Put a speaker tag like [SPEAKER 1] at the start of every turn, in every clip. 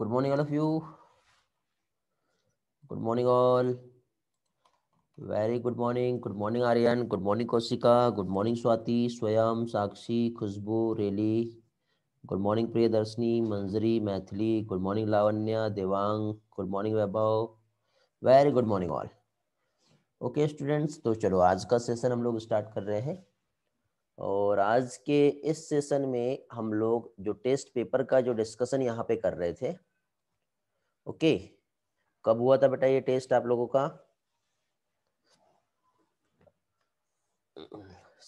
[SPEAKER 1] good morning all of you good morning all very good morning good morning aryan good morning koshika good morning swati swayam sakshi khushbu reli good morning priyadarshini manjari maithili good morning lavanya devang good morning vaibhav very good morning all okay students तो चलो आज का session हम लोग start कर रहे हैं और आज के इस सेशन में हम लोग जो टेस्ट पेपर का जो डिस्कशन यहाँ पे कर रहे थे ओके कब हुआ था बेटा ये टेस्ट आप लोगों का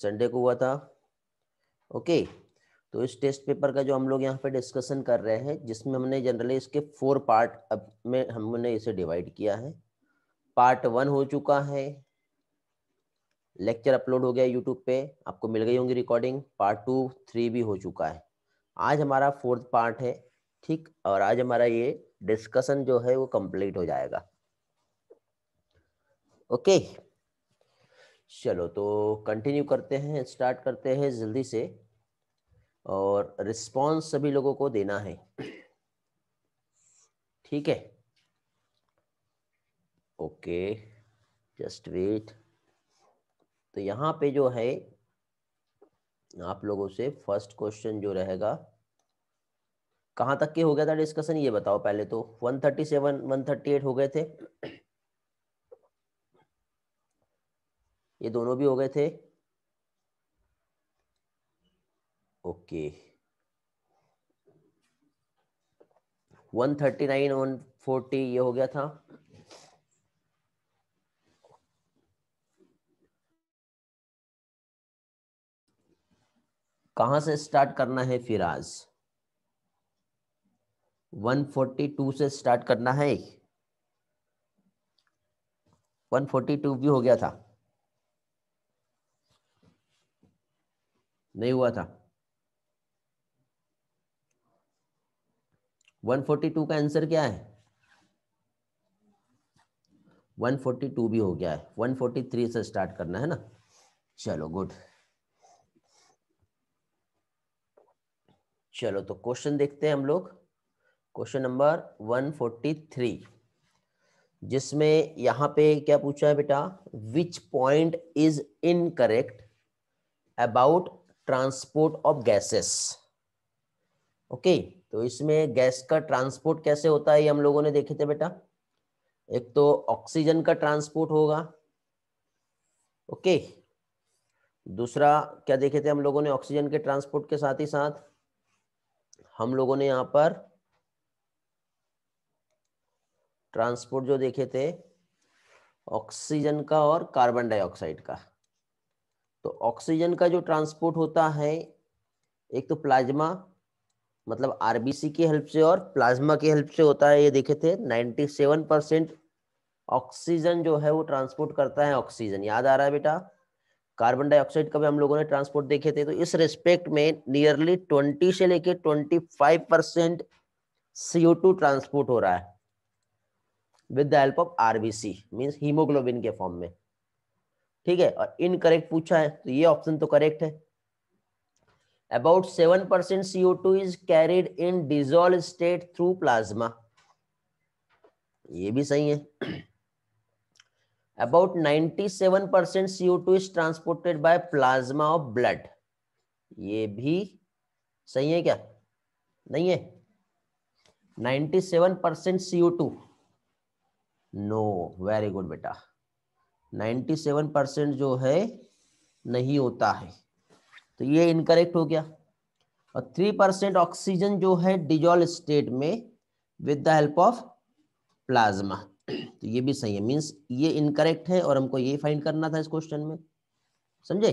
[SPEAKER 1] संडे को हुआ था ओके तो इस टेस्ट पेपर का जो हम लोग यहाँ पे डिस्कशन कर रहे हैं जिसमें हमने जनरली इसके फोर पार्ट अब में हमने इसे डिवाइड किया है पार्ट वन हो चुका है लेक्चर अपलोड हो गया यूट्यूब पे आपको मिल गई होंगी रिकॉर्डिंग पार्ट टू थ्री भी हो चुका है आज हमारा फोर्थ पार्ट है ठीक और आज हमारा ये डिस्कशन जो है वो कंप्लीट हो जाएगा ओके चलो तो कंटिन्यू करते हैं स्टार्ट करते हैं जल्दी से और रिस्पांस सभी लोगों को देना है ठीक है ओके जस्ट वेट तो यहाँ पे जो है आप लोगों से फर्स्ट क्वेश्चन जो रहेगा कहाँ तक के हो गया था डिस्कशन ये बताओ पहले तो 137 138 हो गए थे ये दोनों भी हो गए थे okay one thirty nine one forty ये हो गया था कहां से स्टार्ट करना है फिर आज 142 से स्टार्ट करना है 142 भी हो गया था नहीं हुआ था 142 का आंसर क्या है 142 भी हो गया है 143 से स्टार्ट करना है ना चलो गुड चलो तो क्वेश्चन देखते हैं हम लोग क्वेश्चन नंबर 143 जिसमें यहां पे क्या पूछा है बेटा which point is incorrect about transport of gases okay तो इसमें गैस का ट्रांसपोर्ट कैसे होता है ये हम लोगों ने देखे थे बेटा एक तो ऑक्सीजन का ट्रांसपोर्ट होगा ओके दूसरा क्या देखे थे हम लोगों ने ऑक्सीजन के ट्रांसपोर्ट के साथ ही साथ हम लोगों ने यहां पर ट्रांसपोर्ट जो देखे थे ऑक्सीजन का और कार्बन डाइऑक्साइड का तो ऑक्सीजन का जो ट्रांसपोर्ट होता है एक तो प्लाज्मा मतलब आरबीसी की हेल्प से और प्लाज्मा की हेल्प से होता है ये देखे थे 97 परसेंट ऑक्सीजन जो है वो ट्रांसपोर्ट करता है ऑक्सीजन याद आ रहा है बेटा कार्बन डाइऑक्साइड का भी हम लोगों ने ट्रांसपोर्ट देखे थे तो इस रिस्पेक्ट में नियरली 20 से लेके 25 परसेंट सीओ ट्रांसपोर्ट हो रहा है with the help of RBC mean haemoglobin के फॉर्म में ठीक है और इनकरेक्ट पूछा है तो ये ऑप्शन तो करेक्ट है about seven percent CO two is carried in dissolve state through plasma ये भी सही है about ninety seven percent CO two is transported by plasma of blood ये भी सही है क्या नहीं है ninety seven percent CO two no very good बेटा 97 परसेंट जो है नहीं होता है तो ये इनकरेक्ट हो गया और थ्री परसेंट ऑक्सीजन जो है डिजॉल स्टेट में with the help of plasma तो ये भी सही है मीन्स ये इनकरेक्ट है और हमको ये फाइंड करना था इस क्वेश्चन में समझे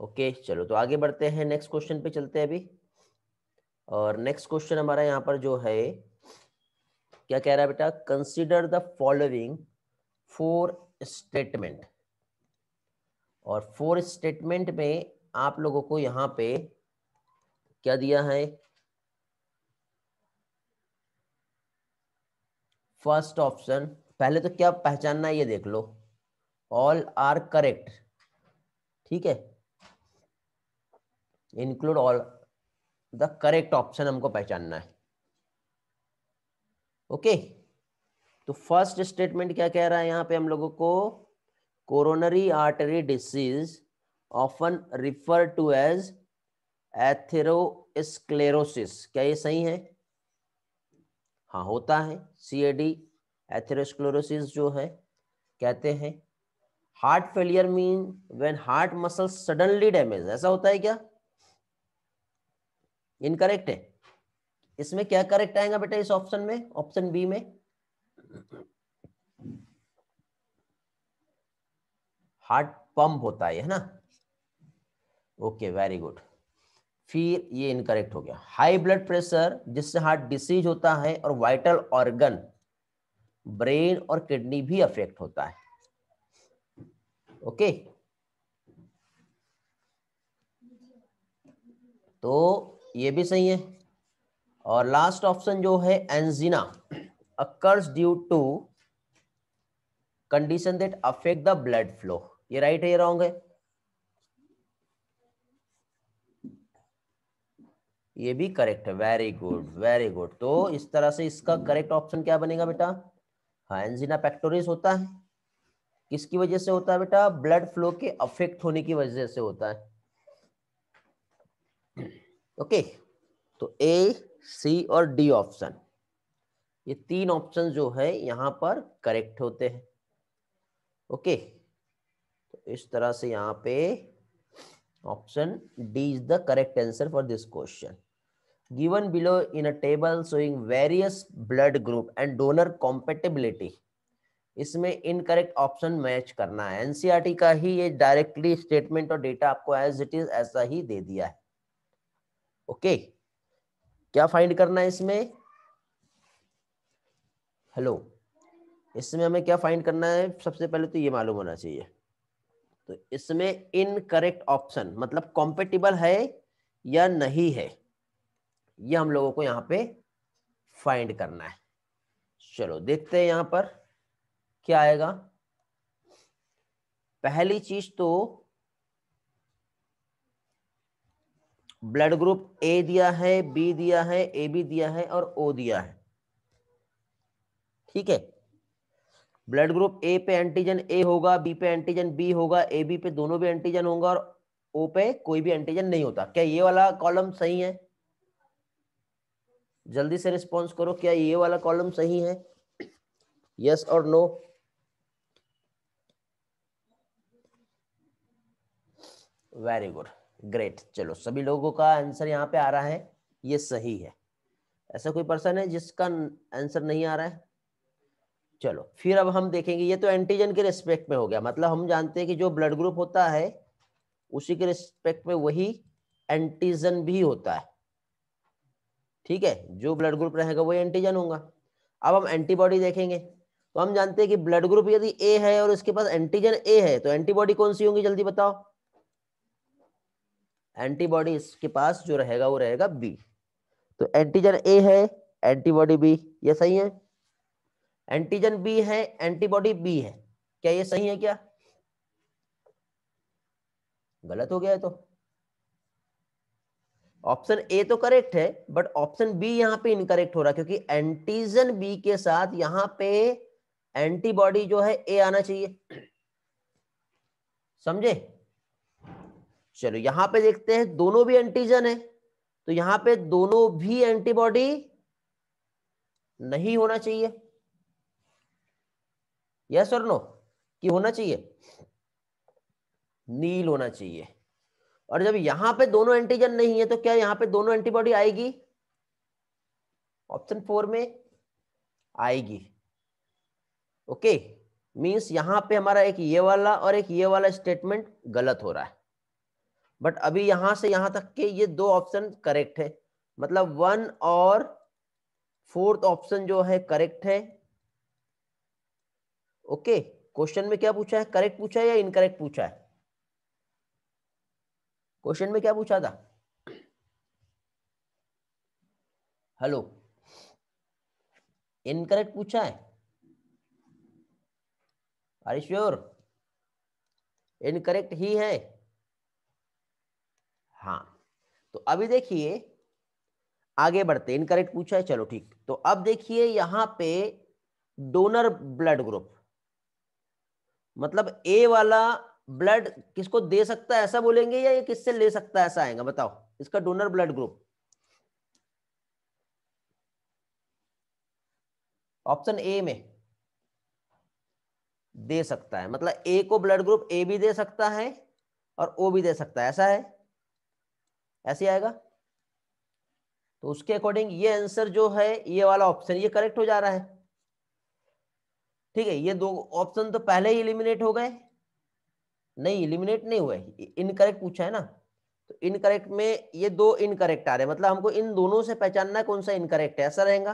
[SPEAKER 1] ओके चलो तो आगे बढ़ते हैं नेक्स्ट क्वेश्चन पे चलते हैं अभी और नेक्स्ट क्वेश्चन हमारा यहाँ पर जो है क्या कह रहा है बेटा consider the following four statement और फोर स्टेटमेंट में आप लोगों को यहाँ पे क्या दिया है फर्स्ट ऑप्शन पहले तो क्या पहचानना है ये देख लो ऑल आर करेक्ट ठीक है include all the correct option हमको पहचानना है ओके तो फर्स्ट स्टेटमेंट क्या कह रहा है यहां पे हम लोगों को coronary artery disease often refer to as atherosclerosis क्या ये सही है हाँ होता है सी एडी एथेरोस्क्लेरोसिस जो है कहते हैं heart failure mean when heart muscle suddenly damage ऐसा होता है क्या इनकरेक्ट है इसमें क्या करेक्ट आएगा बेटा इस ऑप्शन में ऑप्शन बी में हार्ट पंप होता है ना ओके वेरी गुड फिर ये इनकरेक्ट हो गया हाई ब्लड प्रेशर जिससे हार्ट डिसीज होता है और वाइटल ऑर्गन ब्रेन और किडनी भी अफेक्ट होता है ओके तो ये भी सही है और लास्ट ऑप्शन जो है angina occurs due to condition that affect the blood flow ये राइट है ये रॉन्ग है ये भी करेक्ट है वेरी गुड वेरी गुड तो इस तरह से इसका करेक्ट ऑप्शन क्या बनेगा बेटा हाँ एंजिना पैक्टोरिस होता है किसकी वजह से होता है बेटा ब्लड फ्लो के अफेक्ट होने की वजह से होता है ओके तो ए सी और डी ऑप्शन ये तीन ऑप्शन जो है यहाँ पर करेक्ट होते हैं ओके तो इस तरह से यहाँ पे option D is the correct answer for this question given below in a table showing various blood group and donor compatibility इसमें इनकरेक्ट ऑप्शन मैच करना है एनसीआरटी e का ही ये डायरेक्टली स्टेटमेंट और डेटा आपको एज इट इज ऐसा ही दे दिया है ओके क्या फाइंड करना है इसमें हेलो इसमें हमें क्या फाइंड करना है सबसे पहले तो ये मालूम होना चाहिए तो इसमें इनकरेक्ट ऑप्शन मतलब कॉम्पेटिबल है या नहीं है ये हम लोगों को यहाँ पे फाइंड करना है चलो देखते हैं यहां पर क्या आएगा पहली चीज तो ब्लड ग्रुप ए दिया है बी दिया है ए बी दिया है और ओ दिया है ठीक है ब्लड ग्रुप ए पे एंटीजन ए होगा बी पे एंटीजन बी होगा ए बी पे दोनों भी एंटीजन होगा और ओ पे कोई भी एंटीजन नहीं होता क्या ये वाला कॉलम सही है जल्दी से रिस्पॉन्स करो क्या ये वाला कॉलम सही है यस और नो वेरी गुड ग्रेट चलो सभी लोगों का आंसर यहाँ पे आ रहा है ये सही है ऐसा कोई पर्सन है जिसका आंसर नहीं आ रहा है चलो फिर अब हम देखेंगे ये तो एंटीजन के रिस्पेक्ट में हो गया मतलब हम जानते हैं कि जो ब्लड ग्रुप होता है उसी के रिस्पेक्ट में वही एंटीजन भी होता है ठीक है जो ब्लड ग्रुप रहेगा वही एंटीजन होगा अब हम एंटीबॉडी देखेंगे तो हम जानते हैं कि ब्लड ग्रुप यदि ए है और उसके पास एंटीजन ए है तो एंटीबॉडी कौन सी होंगी जल्दी बताओ एंटीबॉडी इसके पास जो रहेगा वो रहेगा बी तो एंटीजन ए है एंटीबॉडी बी ये सही है एंटीजन बी है एंटीबॉडी बी है क्या ये सही है क्या गलत हो गया है तो ऑप्शन ए तो करेक्ट है बट ऑप्शन बी यहां पे इनकरेक्ट हो रहा है क्योंकि एंटीजन बी के साथ यहां पे एंटीबॉडी जो है ए आना चाहिए समझे चलो यहां पे देखते हैं दोनों भी एंटीजन है तो यहां पे दोनों भी एंटीबॉडी नहीं होना चाहिए यस और नो कि होना चाहिए नील होना चाहिए और जब यहां पे दोनों एंटीजन नहीं है तो क्या यहां पे दोनों एंटीबॉडी आएगी ऑप्शन फोर में आएगी ओके मींस यहां पे हमारा एक ये वाला और एक ये वाला स्टेटमेंट गलत हो रहा है बट अभी यहां से यहां तक के ये दो ऑप्शन करेक्ट है मतलब वन और फोर्थ ऑप्शन जो है करेक्ट है ओके क्वेश्चन में क्या पूछा है करेक्ट पूछा है या इनकरेक्ट पूछा है क्वेश्चन में क्या पूछा था हेलो इनकरेक्ट पूछा है आर श्योर इनकरेक्ट ही है हाँ तो अभी देखिए आगे बढ़ते इनकरेक्ट पूछा है चलो ठीक तो अब देखिए यहां पे डोनर ब्लड ग्रुप मतलब ए वाला ब्लड किसको दे सकता है ऐसा बोलेंगे या ये किससे ले सकता है ऐसा आएगा बताओ इसका donor blood group option A में दे सकता है मतलब ए को ब्लड ग्रुप ए भी दे सकता है और ओ भी दे सकता है ऐसा है ऐसे आएगा तो उसके अकॉर्डिंग ये आंसर जो है ये वाला ऑप्शन ये करेक्ट हो जा रहा है ठीक है ये दो ऑप्शन तो पहले ही इलिमिनेट हो गए नहीं इलिमिनेट नहीं हुए इनकरेक्ट पूछा है ना तो इनकरेक्ट में ये दो इनकरेक्ट आ रहे हैं मतलब हमको इन दोनों से पहचानना कौन सा इनकरेक्ट है ऐसा रहेगा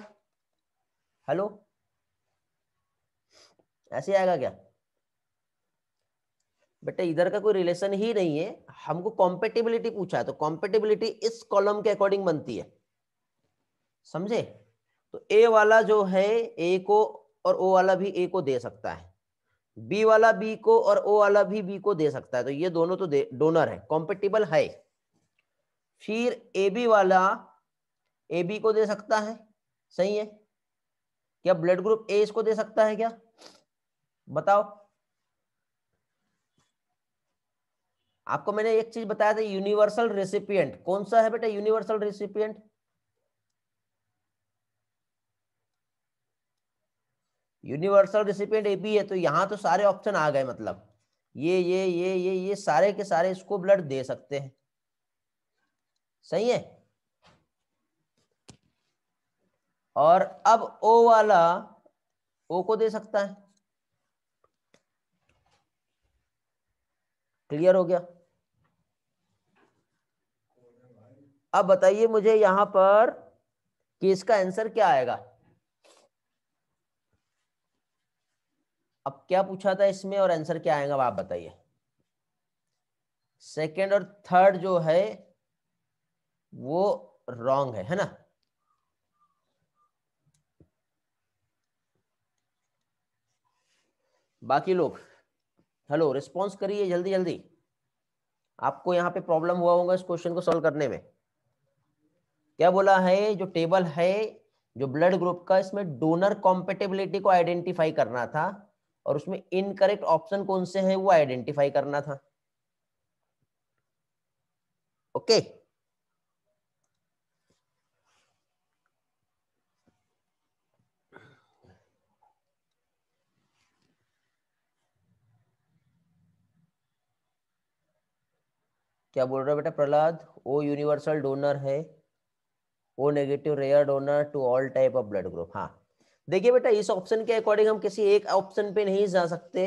[SPEAKER 1] हेलो ऐसे आएगा क्या बेटा इधर का कोई रिलेशन ही नहीं है हमको कॉम्पेटेबिलिटी पूछा है तो कॉम्पेटेबिलिटी इस कॉलम के अकॉर्डिंग बनती है समझे तो ए वाला जो है ए को और ओ वाला भी ए को दे सकता है बी वाला बी को और ओ वाला भी बी को दे सकता है तो ये दोनों तो डोनर है कॉम्पेटेबल है फिर ए बी वाला ए बी को दे सकता है सही है क्या ब्लड ग्रुप ए इसको दे सकता है क्या बताओ आपको मैंने एक चीज बताया था यूनिवर्सल रेसिपियंट कौन सा है बेटा universal recipient universal recipient A भी है तो यहां तो सारे ऑप्शन आ गए मतलब ये ये ये ये ये सारे के सारे इसको ब्लड दे सकते हैं सही है और अब ओ वाला ओ को दे सकता है क्लियर हो गया अब बताइए मुझे यहां पर कि इसका आंसर क्या आएगा अब क्या पूछा था इसमें और आंसर क्या आएगा आप बताइए सेकेंड और थर्ड जो है वो रॉन्ग है है ना बाकी लोग हेलो रिस्पॉन्स करिए जल्दी जल्दी आपको यहां पे प्रॉब्लम हुआ होगा इस क्वेश्चन को सॉल्व करने में क्या बोला है जो टेबल है जो ब्लड ग्रुप का इसमें डोनर कॉम्पेटेबिलिटी को आइडेंटिफाई करना था और उसमें इनकरेक्ट ऑप्शन कौन से हैं वो आइडेंटिफाई करना था ओके क्या बोल रहा बेटा प्रहलाद ओ यूनिवर्सल डोनर है O negative rare donor to all type of blood group हाँ देखिए बेटा इस ऑप्शन के अकॉर्डिंग हम किसी एक ऑप्शन पे नहीं जा सकते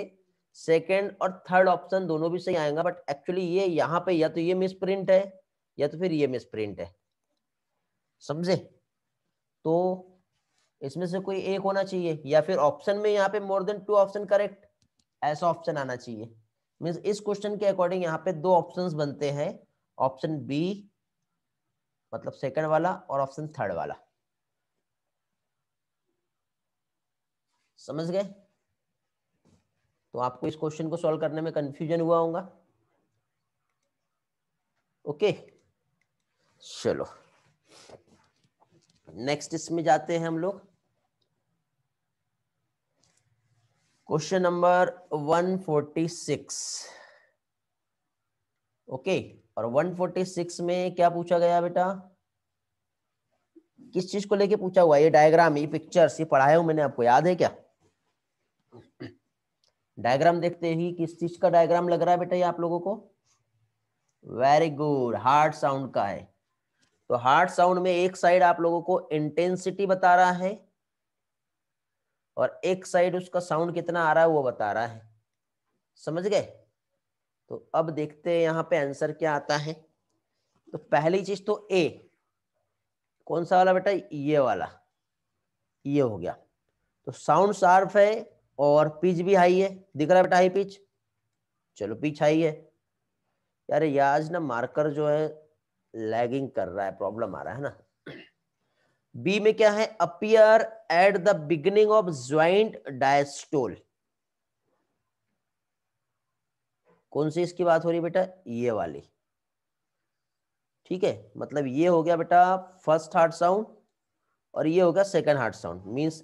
[SPEAKER 1] सेकंड और थर्ड ऑप्शन दोनों भी सही आएगा बट एक्चुअली ये यहाँ पे या तो ये मिस प्रिंट है या तो फिर ये मिस प्रिंट है समझे तो इसमें से कोई एक होना चाहिए या फिर ऑप्शन में यहाँ पे more than two option correct ऐसा ऑप्शन आना चाहिए मीन्स इस क्वेश्चन के अकॉर्डिंग यहाँ पे दो ऑप्शंस बनते हैं ऑप्शन बी मतलब सेकंड वाला और ऑप्शन थर्ड वाला समझ गए तो आपको इस क्वेश्चन को सॉल्व करने में कंफ्यूजन हुआ होगा ओके चलो नेक्स्ट इसमें जाते हैं हम लोग क्वेश्चन नंबर 146 ओके okay. और 146 में क्या पूछा गया बेटा किस चीज को लेके पूछा हुआ ये डायग्राम ये पिक्चर्स ये पढ़ाया हूं मैंने आपको याद है क्या डायग्राम देखते ही किस चीज का डायग्राम लग रहा है बेटा ये आप लोगों को वेरी गुड हार्ट साउंड का है तो हार्ट साउंड में एक साइड आप लोगों को इंटेंसिटी बता रहा है और एक साइड उसका साउंड कितना आ रहा है वो बता रहा है समझ गए तो अब देखते हैं यहाँ पे आंसर क्या आता है तो पहली चीज तो ए कौन सा वाला बेटा ये वाला ये हो गया तो साउंड शार्प है और पिच भी हाई है दिख रहा है बेटा हाई पिच चलो पिच हाई है यार याज ना मार्कर जो है लैगिंग कर रहा है प्रॉब्लम आ रहा है ना बी में क्या है appear at the beginning of joint diastole कौन सी इसकी बात हो रही बेटा ये वाली ठीक है मतलब ये हो गया बेटा फर्स्ट हार्ट साउंड और ये हो गया सेकेंड हार्ट साउंड मीन्स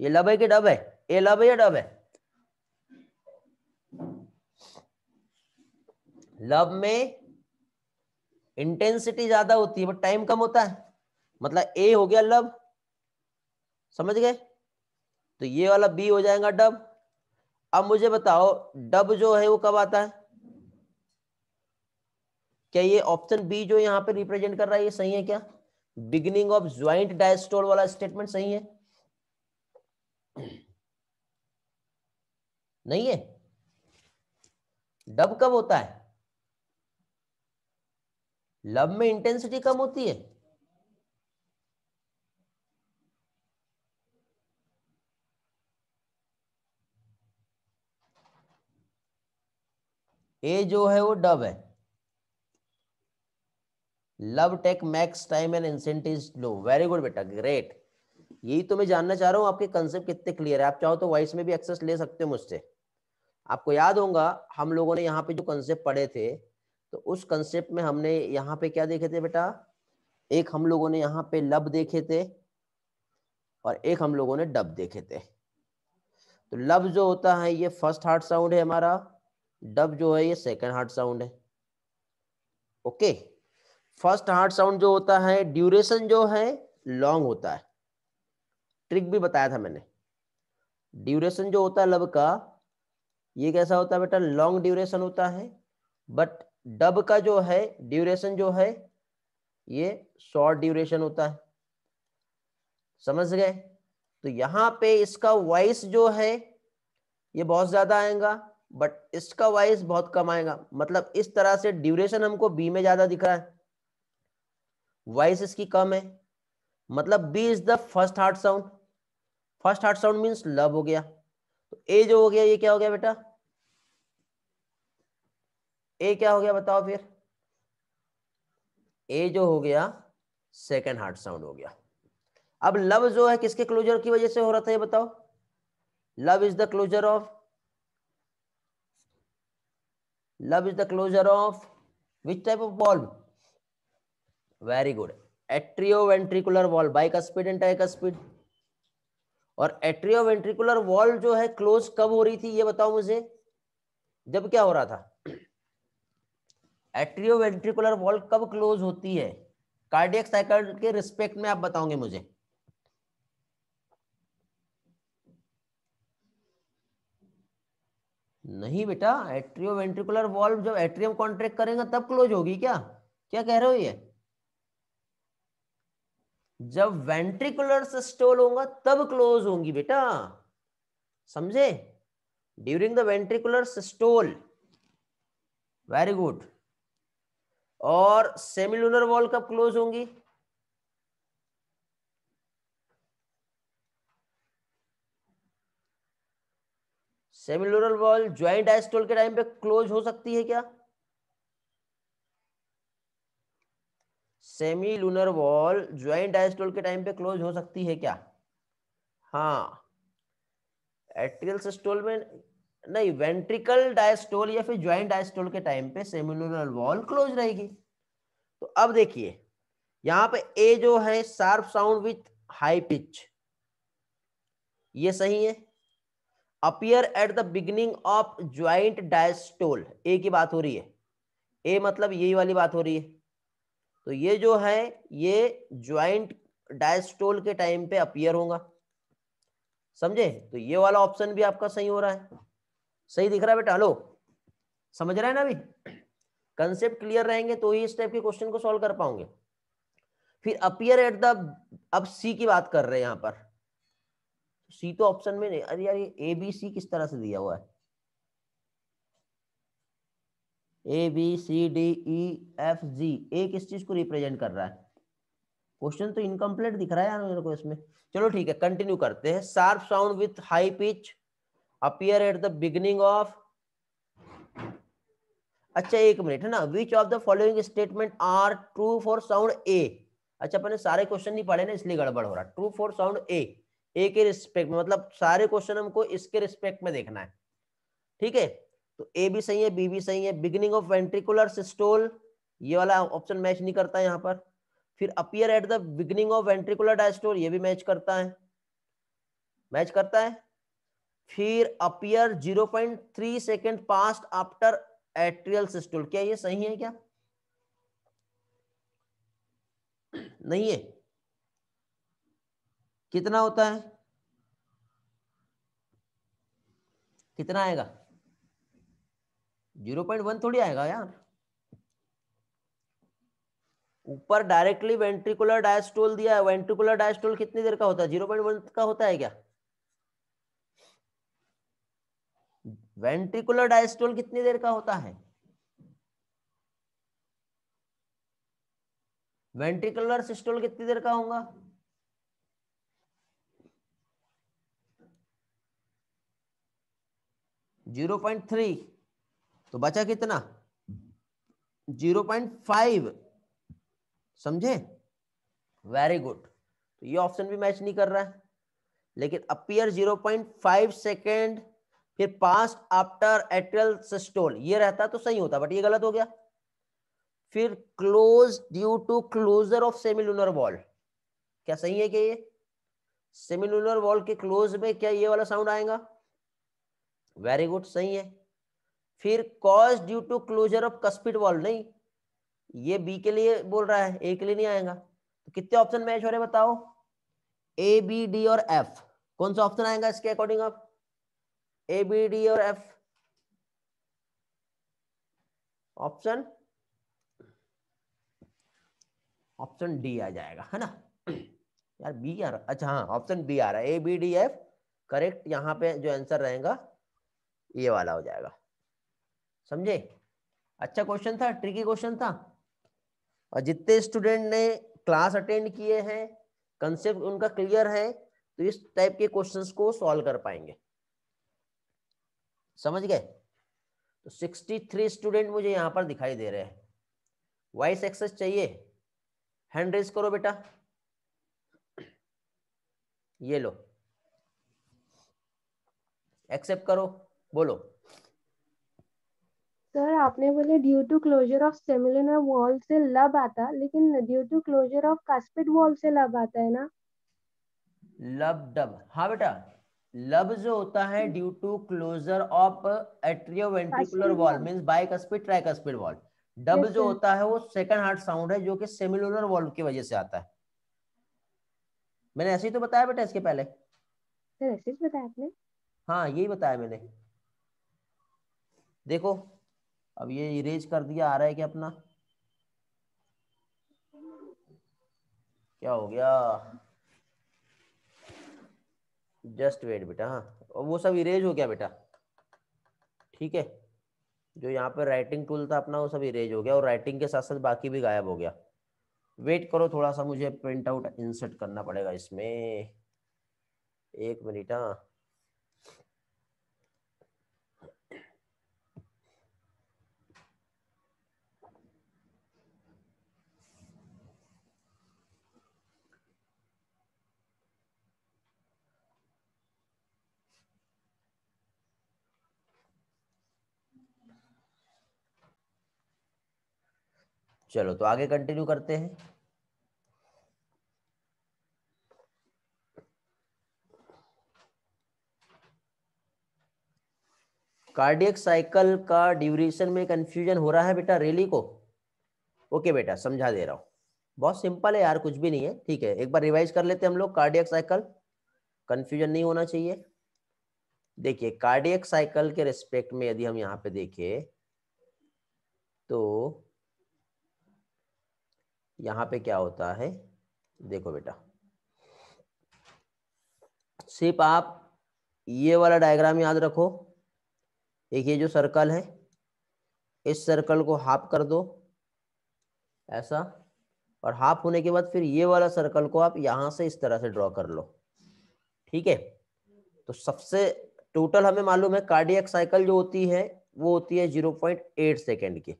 [SPEAKER 1] ये लब है कि डब है ए लब है या डब है लब में इंटेंसिटी ज्यादा होती है बट टाइम कम होता है मतलब ए हो गया लब समझ गए तो ये वाला बी हो जाएगा डब अब मुझे बताओ डब जो है वो कब आता है क्या ये ऑप्शन बी जो यहाँ पे रिप्रेजेंट कर रहा है ये सही है क्या बिगिनिंग ऑफ ज्वाइंट डायस्टोल वाला स्टेटमेंट सही है नहीं है डब कब होता है लव में इंटेंसिटी कम होती है ए जो है वो डब है love take max time and incentive low very good बेटा ग्रेट यही तो मैं जानना चाह रहा हूँ आपके कंसेप्ट कितने क्लियर है आप चाहो तो वॉइस में भी एक्सेस ले सकते हो मुझसे आपको याद होगा हम लोगों ने यहाँ पे जो कंसेप्ट पढ़े थे तो उस कंसेप्ट में हमने यहाँ पे क्या देखे थे बेटा एक हम लोगों ने यहाँ पे लब देखे थे और एक हम लोगों ने डब देखे थे तो लब जो होता है ये फर्स्ट हार्ट साउंड है हमारा डब जो है ये सेकेंड हार्ट साउंड है ओके फर्स्ट हार्ट साउंड जो होता है ड्यूरेशन जो है लॉन्ग होता है ट्रिक भी बताया था मैंने ड्यूरेशन जो होता है लब का ये कैसा होता है बेटा लॉन्ग ड्यूरेशन होता है बट डब का जो है ड्यूरेशन जो है ये शॉर्ट ड्यूरेशन होता है समझ गए तो यहां पे इसका वॉइस जो है ये बहुत ज्यादा आएगा बट इसका वाइज बहुत कम आएगा मतलब इस तरह से ड्यूरेशन हमको बी में ज्यादा दिख रहा है वाइस इसकी कम है मतलब B is the first heart sound first heart sound means love हो गया तो ए जो हो गया ये क्या हो गया बेटा ए क्या हो गया बताओ फिर ए जो हो गया सेकेंड हार्ट साउंड हो गया अब लव जो है किसके क्लोजर की वजह से हो रहा था ये बताओ love is the closure of love is the closure of which type of valve very good atrioventricular valve bicuspid and tricuspid और एट्रियोवेंट्रिकुलर वॉल जो है क्लोज कब हो रही थी ये बताओ मुझे जब क्या हो रहा था एट्रियोवेंट्रिकुलर वॉल कब क्लोज होती है कार्डियक साइकिल के रिस्पेक्ट में आप बताओगे मुझे नहीं बेटा एट्रियो वेंट्रिकुलर वॉल्व जब एट्रियम कॉन्ट्रैक्ट करेंगे तब क्लोज होगी क्या क्या कह रहे हो ये जब वेंट्रिकुलर सिस्टोल होगा तब क्लोज होंगी बेटा समझे during the ventricular systole very good और सेमिलुनर वॉल कब क्लोज होंगी सेमिलोरल वॉल ज्वाइंट एस्टोल के टाइम पे क्लोज हो सकती है क्या semilunar valve joint diastole के टाइम पे क्लोज हो सकती है क्या हाँ एट्रियल सिस्टोल में नहीं वेंट्रिकल डायस्टोल या फिर ज्वाइंट डायस्टोल के टाइम पे सेमिलोरल वॉल क्लोज रहेगी तो अब देखिए यहां पे ए जो है sharp sound with high pitch ये सही है appear at the beginning of joint diastole A की बात हो रही है ए मतलब यही वाली बात हो रही है तो ये जो है ये ज्वाइंट डायस्टोल के टाइम पे अपियर होगा समझे तो ये वाला ऑप्शन भी आपका सही हो रहा है सही दिख रहा है बेटा हेलो समझ रहे हैं ना अभी कंसेप्ट क्लियर रहेंगे तो ही इस टाइप के क्वेश्चन को सॉल्व कर पाओगे फिर अपियर एट द अब सी की बात कर रहे हैं यहां पर सी तो ऑप्शन में नहीं अरे यार ये ए बी सी किस तरह से दिया हुआ है A B C D E F G A किस चीज को रिप्रेजेंट कर रहा है क्वेश्चन तो इनकम्प्लीट दिख रहा है यार मेरे को इसमें चलो ठीक है कंटिन्यू करते हैं sharp sound with high pitch appear at the beginning of अच्छा एक मिनट है ना which of the following statement are true for sound A अच्छा अपने सारे क्वेश्चन नहीं पढ़े ना इसलिए गड़बड़ हो रहा true for sound A A के रिस्पेक्ट में मतलब सारे क्वेश्चन हमको इसके रिस्पेक्ट में देखना है ठीक है तो ए भी सही है बी भी सही है बिगिनिंग ऑफ वेंट्रिकुलर सिस्टोल ये वाला ऑप्शन मैच नहीं करता है यहाँ पर फिर appear at the beginning of ventricular diastole ये भी मैच करता है मैच करता है फिर appear zero point three second past after atrial systole क्या ये सही है क्या नहीं है कितना होता है कितना आएगा जीरो पॉइंट वन थोड़ी आएगा यार ऊपर डायरेक्टली वेंट्रिकुलर डायस्टोल दिया है वेंट्रिकुलर डायस्टोल कितनी देर का होता है जीरो पॉइंट वन का होता है क्या वेंट्रिकुलर डायस्टोल कितनी देर का होता है वेंट्रिकुलर सिस्टोल कितनी देर का होगा जीरो पॉइंट थ्री तो बचा कितना जीरो पॉइंट फाइव समझे वेरी गुड तो ये ऑप्शन भी मैच नहीं कर रहा है लेकिन appear zero point five second फिर पास्ट आफ्टर एट्रियल सिस्टोल ये रहता तो सही होता बट ये गलत हो गया फिर close due to closure of semilunar valve क्या सही है क्या ये सेमिलुनर वॉल के क्लोज में क्या ये वाला साउंड आएगा वेरी गुड सही है फिर cause due to closure of cuspid valve नहीं ये बी के लिए बोल रहा है ए के लिए नहीं आएगा तो कितने ऑप्शन मैच हो रहे बताओ ए बी डी और एफ कौन सा ऑप्शन आएगा इसके अकॉर्डिंग आप ए बी डी और एफ ऑप्शन ऑप्शन डी आ जाएगा है ना यार बी आ रहा अच्छा हाँ ऑप्शन बी आ रहा है A B D F correct यहाँ पे जो आंसर रहेगा ये वाला हो जाएगा समझे अच्छा क्वेश्चन था ट्रिकी क्वेश्चन था और जितने स्टूडेंट ने क्लास अटेंड किए हैं कंसेप्ट उनका क्लियर है तो इस टाइप के क्वेश्चंस को सॉल्व कर पाएंगे समझ गए तो 63 स्टूडेंट मुझे यहां पर दिखाई दे रहे हैं वाइस एक्सेस चाहिए हैंड रेस करो बेटा ये लो एक्सेप्ट करो बोलो सर आपने बोले due to closure of semilunar valve से लब आता लेकिन due to closure of cuspid valve से लब आता है ना लब डब हाँ बेटा लब जो होता है due to closure of atrioventricular valve mean bicuspid tricuspid valve dub जो होता है वो सेकंड हार्ट साउंड है जो कि सेमिलुलर वॉल्व की वजह से आता है मैंने ऐसे ही तो बताया बेटा इसके पहले सर ऐसे ही तो बताया आपने हाँ यही बताया मैंने देखो अब ये इरेज कर दिया आ रहा है क्या अपना क्या हो गया जस्ट वेट बेटा हाँ वो सब इरेज हो गया बेटा ठीक है जो यहाँ पे राइटिंग टूल था अपना वो सब इरेज हो गया और राइटिंग के साथ साथ बाकी भी गायब हो गया वेट करो थोड़ा सा मुझे प्रिंट आउट इंसर्ट करना पड़ेगा इसमें एक मिनट हाँ चलो तो आगे कंटिन्यू करते हैं कार्डियक साइकिल का ड्यूरेशन में कंफ्यूजन हो रहा है बेटा रेली को ओके बेटा समझा दे रहा हूं बहुत सिंपल है यार कुछ भी नहीं है ठीक है एक बार रिवाइज कर लेते हैं हम लोग कार्डियक साइकिल कंफ्यूजन नहीं होना चाहिए देखिए कार्डियक साइकिल के रिस्पेक्ट में यदि हम यहाँ पे देखें तो यहाँ पे क्या होता है देखो बेटा सिर्फ आप ये वाला डायग्राम याद रखो एक ये जो सर्कल है इस सर्कल को हाफ कर दो ऐसा और हाफ होने के बाद फिर ये वाला सर्कल को आप यहाँ से इस तरह से ड्रॉ कर लो ठीक है तो सबसे टोटल हमें मालूम है कार्डियक साइकिल जो होती है वो होती है जीरो पॉइंट एट सेकेंड की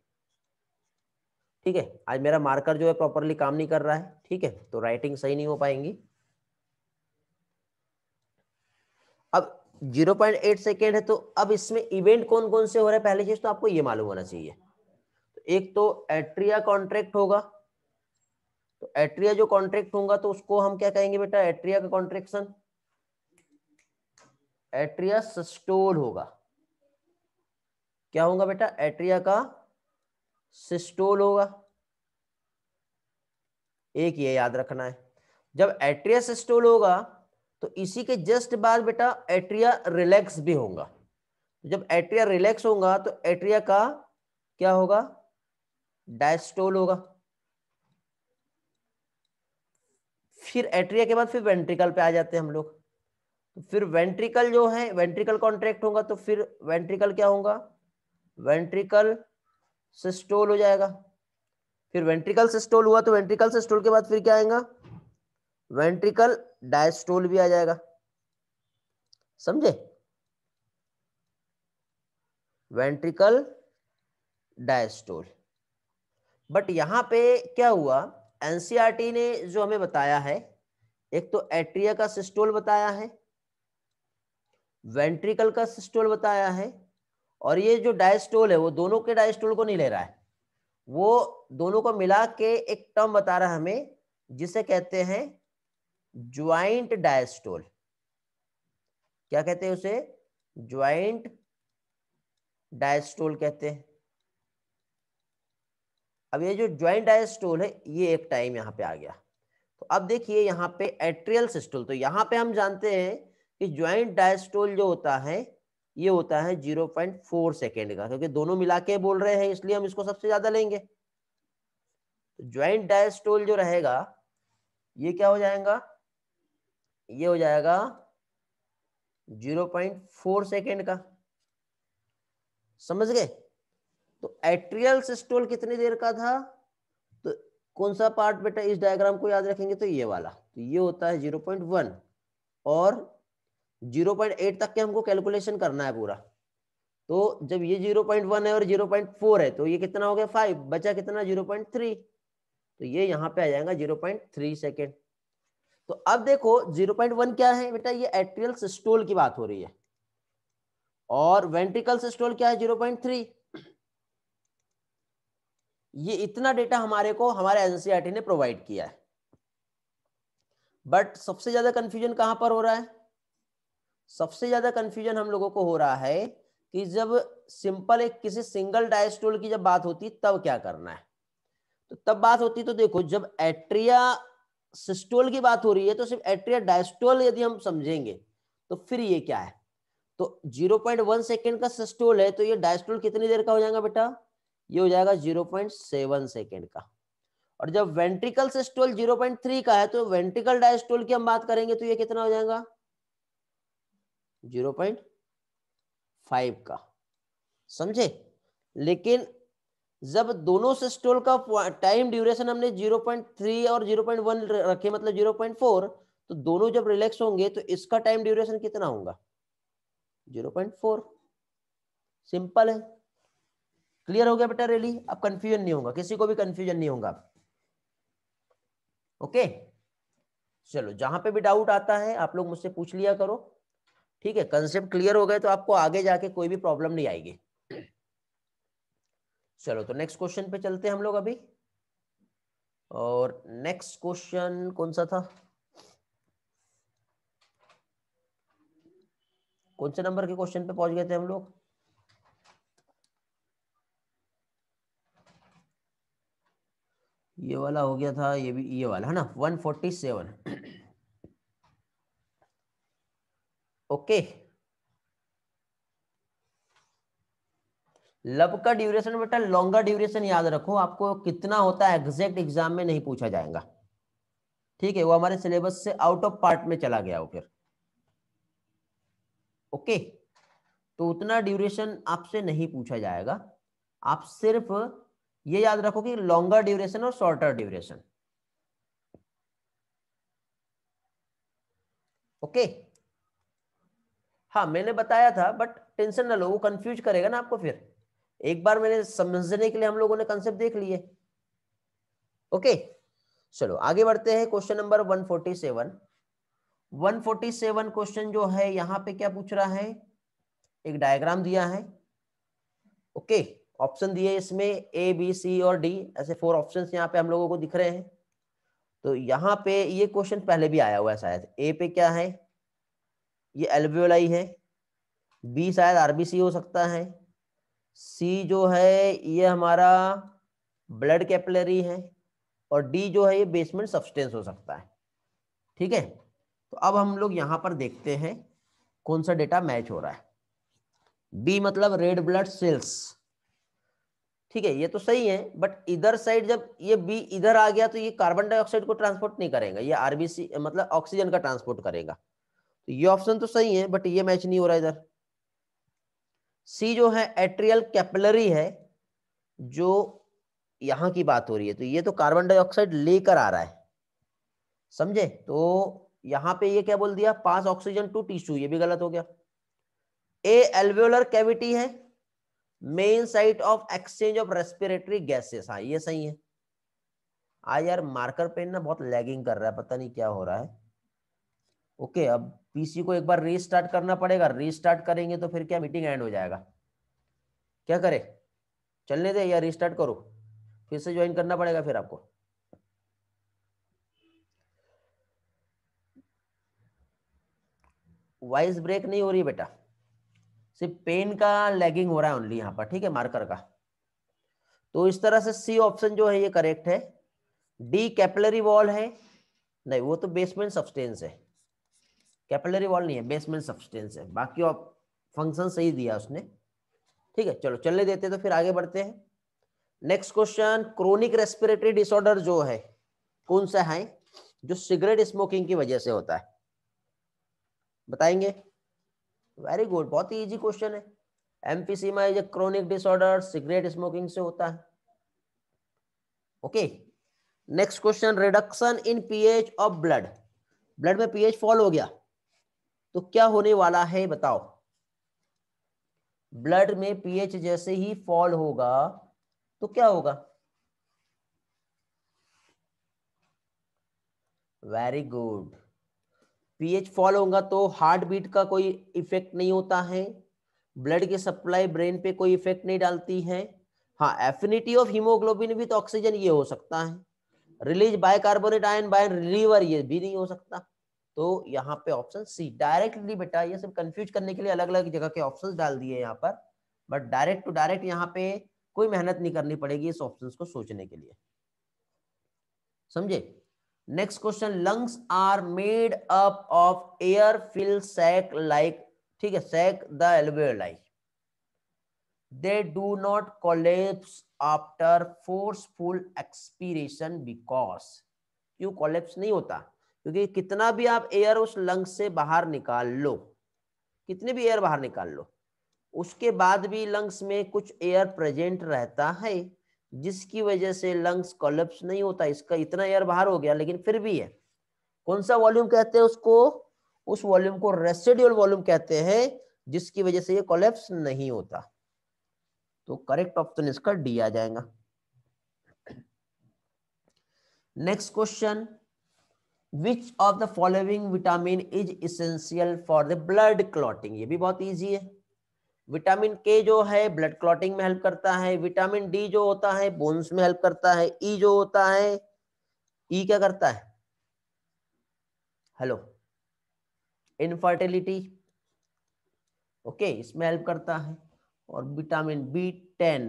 [SPEAKER 1] ठीक है आज मेरा मार्कर जो है प्रॉपरली काम नहीं कर रहा है ठीक है तो राइटिंग सही नहीं हो पाएंगी अब 0.8 सेकेंड है तो अब इसमें इवेंट कौन कौन से हो रहे हैं पहले चीज तो आपको ये मालूम होना चाहिए तो एक तो एट्रिया कॉन्ट्रैक्ट होगा तो एट्रिया जो कॉन्ट्रैक्ट होगा तो उसको हम क्या कहेंगे बेटा एट्रिया का कॉन्ट्रेक्शन एट्रिया सस्टोल होगा क्या होगा बेटा एट्रिया का सिस्टोल होगा एक ये याद रखना है जब एट्रिया सिस्टोल होगा तो इसी के जस्ट बाद बेटा एट्रिया रिलैक्स भी होगा तो जब एट्रिया रिलैक्स होगा तो एट्रिया का क्या होगा डायस्टोल होगा फिर एट्रिया के बाद फिर वेंट्रिकल पे आ जाते हैं हम लोग तो फिर वेंट्रिकल जो है वेंट्रिकल कॉन्ट्रैक्ट होगा तो फिर वेंट्रिकल क्या होगा वेंट्रिकल सिस्टोल हो जाएगा फिर वेंट्रिकल सिस्टोल हुआ तो वेंट्रिकल सिस्टोल के बाद फिर क्या आएगा वेंट्रिकल डायस्टोल भी आ जाएगा समझे वेंट्रिकल डायस्टोल बट यहां पे क्या हुआ एनसीआरटी e ने जो हमें बताया है एक तो एट्रिया का सिस्टोल बताया है वेंट्रिकल का सिस्टोल बताया है और ये जो डायस्टोल है वो दोनों के डायस्टोल को नहीं ले रहा है वो दोनों को मिला के एक टर्म बता रहा है हमें जिसे कहते हैं ज्वाइंट डायस्टोल क्या कहते हैं उसे ज्वाइंट डायस्टोल कहते हैं अब ये जो ज्वाइंट डायस्टोल है ये एक टाइम यहां पे आ गया तो अब देखिए यहां पे एट्रियल सिस्टोल तो यहां पे हम जानते हैं कि ज्वाइंट डायस्टोल जो होता है ये होता है जीरो पॉइंट फोर सेकेंड का क्योंकि दोनों मिला के बोल रहे हैं इसलिए हम इसको सबसे ज्यादा लेंगे ज्वाइंट तो डायस्टोल जो रहेगा ये क्या हो जाएगा ये हो जाएगा जीरो पॉइंट फोर सेकेंड का समझ गए तो एट्रियल सिस्टोल कितनी देर का था तो कौन सा पार्ट बेटा इस डायग्राम को याद रखेंगे तो ये वाला तो ये होता है जीरो पॉइंट वन और जीरो पॉइंट एट तक के हमको कैलकुलेशन करना है पूरा तो जब ये जीरो पॉइंट वन है और जीरो पॉइंट फोर है तो ये कितना हो गया फाइव बचा कितना जीरो पॉइंट थ्री तो ये यहाँ पे आ जाएगा जीरो पॉइंट थ्री सेकेंड तो अब देखो जीरो पॉइंट वन क्या है बेटा ये एट्रियल सिस्टोल की बात हो रही है और वेंट्रिकल सिस्टोल क्या है जीरो पॉइंट थ्री ये इतना डेटा हमारे को हमारे एनसीईआरटी e ने प्रोवाइड किया है बट सबसे ज्यादा कंफ्यूजन कहां पर हो रहा है सबसे ज्यादा कंफ्यूजन हम लोगों को हो रहा है कि जब सिंपल एक किसी सिंगल डायस्टोल की जब बात होती तब क्या करना है तो तब बात होती तो देखो जब एट्रिया सिस्टोल की बात हो रही है तो सिर्फ एट्रिया डायस्टोल यदि हम समझेंगे तो फिर ये क्या है तो 0.1 सेकेंड का सिस्टोल है तो ये डायस्टोल कितनी देर का हो जाएगा बेटा ये हो जाएगा 0.7 सेकेंड का और जब वेंट्रिकल सिस्टोल 0.3 का है तो वेंट्रिकल डायस्टोल की हम बात करेंगे तो ये कितना हो जाएगा जीरो पॉइंट फाइव का समझे लेकिन जब दोनों सिस्टोल का टाइम ड्यूरेशन हमने 0.3 और 0.1 रखे मतलब 0.4 तो दोनों जब रिलैक्स होंगे तो इसका टाइम ड्यूरेशन कितना होगा 0.4 सिंपल है क्लियर हो गया बेटा रेली अब कंफ्यूजन नहीं होगा किसी को भी कंफ्यूजन नहीं होगा ओके चलो जहां पे भी डाउट आता है आप लोग मुझसे पूछ लिया करो ठीक है कंसेप्ट क्लियर हो गए तो आपको आगे जाके कोई भी प्रॉब्लम नहीं आएगी चलो तो नेक्स्ट क्वेश्चन पे चलते हैं हम लोग अभी और नेक्स्ट क्वेश्चन कौन सा था कौन से नंबर के क्वेश्चन पे पहुंच गए थे हम लोग ये वाला हो गया था ये भी ये वाला है ना 147 ओके लब का ड्यूरेशन बेटा लॉन्गर ड्यूरेशन याद रखो आपको कितना होता है एग्जैक्ट एग्जाम में नहीं पूछा जाएगा ठीक है वो हमारे सिलेबस से आउट ऑफ पार्ट में चला गया वो फिर ओके तो उतना ड्यूरेशन आपसे नहीं पूछा जाएगा आप सिर्फ ये याद रखो कि लॉन्गर ड्यूरेशन और शॉर्टर ड्यूरेशन ओके okay. हाँ मैंने बताया था बट टेंशन ना लो वो कंफ्यूज करेगा ना आपको फिर एक बार मैंने समझने के लिए हम लोगों ने कंसेप्ट देख लिए ओके चलो आगे बढ़ते हैं क्वेश्चन नंबर 147 147 क्वेश्चन जो है यहाँ पे क्या पूछ रहा है एक डायग्राम दिया है ओके ऑप्शन दिए इसमें ए बी सी और डी ऐसे फोर ऑप्शन यहाँ पे हम लोगों को दिख रहे हैं तो यहाँ पे ये क्वेश्चन पहले भी आया हुआ है शायद ए पे क्या है ये एल्वियोलाई है बी शायद आरबीसी हो सकता है सी जो है ये हमारा ब्लड कैपलरी है और डी जो है ये बेसमेंट सब्सटेंस हो सकता है ठीक है तो अब हम लोग यहाँ पर देखते हैं कौन सा डेटा मैच हो रहा है बी मतलब रेड ब्लड सेल्स ठीक है ये तो सही है बट इधर साइड जब ये बी इधर आ गया तो ये कार्बन डाइऑक्साइड को ट्रांसपोर्ट नहीं करेगा ये आरबीसी मतलब ऑक्सीजन का ट्रांसपोर्ट करेगा तो ये ऑप्शन तो सही है बट ये मैच नहीं हो रहा इधर सी जो है एट्रियल कैपलरी है जो यहां की बात हो रही है तो ये तो कार्बन डाइऑक्साइड लेकर आ रहा है समझे तो यहां पे ये क्या बोल दिया पास ऑक्सीजन टू टिश्यू ये भी गलत हो गया ए एल्वेलर कैविटी है main site of exchange of respiratory gases हाँ ये सही है आ यार मार्कर पेन ना बहुत लैगिंग कर रहा है पता नहीं क्या हो रहा है ओके अब पीसी को एक बार रीस्टार्ट करना पड़ेगा रीस्टार्ट करेंगे तो फिर क्या मीटिंग एंड हो जाएगा क्या करें चलने दे या रीस्टार्ट करो फिर से ज्वाइन करना पड़ेगा फिर आपको वॉइस ब्रेक नहीं हो रही बेटा सिर्फ पेन का लैगिंग हो रहा है ओनली यहाँ पर ठीक है मार्कर का तो इस तरह से सी ऑप्शन जो है ये करेक्ट है डी कैपलरी वॉल है नहीं वो तो बेसमेंट सब्सटेंस है कैपिलरी वॉल नहीं है बेसमेंट सब्सटेंस है बाकी ऑफ फंक्शन सही दिया उसने ठीक है चलो चलने देते तो फिर आगे बढ़ते हैं next question chronic respiratory disorder जो है कौन सा है जो सिगरेट स्मोकिंग की वजह से होता है बताएंगे वेरी गुड बहुत ही इजी क्वेश्चन है एमपीसी में जो क्रोनिक डिसऑर्डर सिगरेट स्मोकिंग से होता है okay next question reduction in pH of blood blood में पीएच फॉल हो गया तो क्या होने वाला है बताओ ब्लड में पीएच जैसे ही फॉल होगा तो क्या होगा वेरी गुड पीएच फॉल होगा तो हार्ट बीट का कोई इफेक्ट नहीं होता है ब्लड की सप्लाई ब्रेन पे कोई इफेक्ट नहीं डालती है हाँ एफिनिटी ऑफ हीमोग्लोबिन तो ऑक्सीजन ये हो सकता है release by carbonate ion by reliever ये भी नहीं हो सकता तो यहाँ पे ऑप्शन सी डायरेक्टली बेटा ये सब कंफ्यूज करने के लिए अलग अलग जगह के ऑप्शन डाल दिए यहाँ पर बट डायरेक्ट टू डायरेक्ट यहाँ पे कोई मेहनत नहीं करनी पड़ेगी इस ऑप्शन को सोचने के लिए समझे next question lungs are made up of air fill sac like ठीक है sac the alveolar like they do not collapse after forceful expiration because क्यों कोलेप्स नहीं होता क्योंकि कितना भी आप एयर उस लंग्स से बाहर निकाल लो कितने भी एयर बाहर निकाल लो उसके बाद भी लंग्स में कुछ एयर प्रेजेंट रहता है जिसकी वजह से लंग्स कोलप्स नहीं होता इसका इतना एयर बाहर हो गया लेकिन फिर भी है कौन सा वॉल्यूम कहते हैं उसको उस वॉल्यूम को रेसिड्यूल वॉल्यूम कहते हैं जिसकी वजह से ये कॉलेप्स नहीं होता तो करेक्ट ऑप्शन इसका डी आ जाएगा next question which of the following vitamin is essential for the blood clotting ये भी बहुत ईजी है विटामिन के जो है ब्लड क्लॉटिंग में हेल्प करता है विटामिन डी जो होता है बोन्स में हेल्प करता है ई e जो होता है ई e क्या करता है हेलो इनफर्टिलिटी ओके इसमें हेल्प करता है और विटामिन बी टेन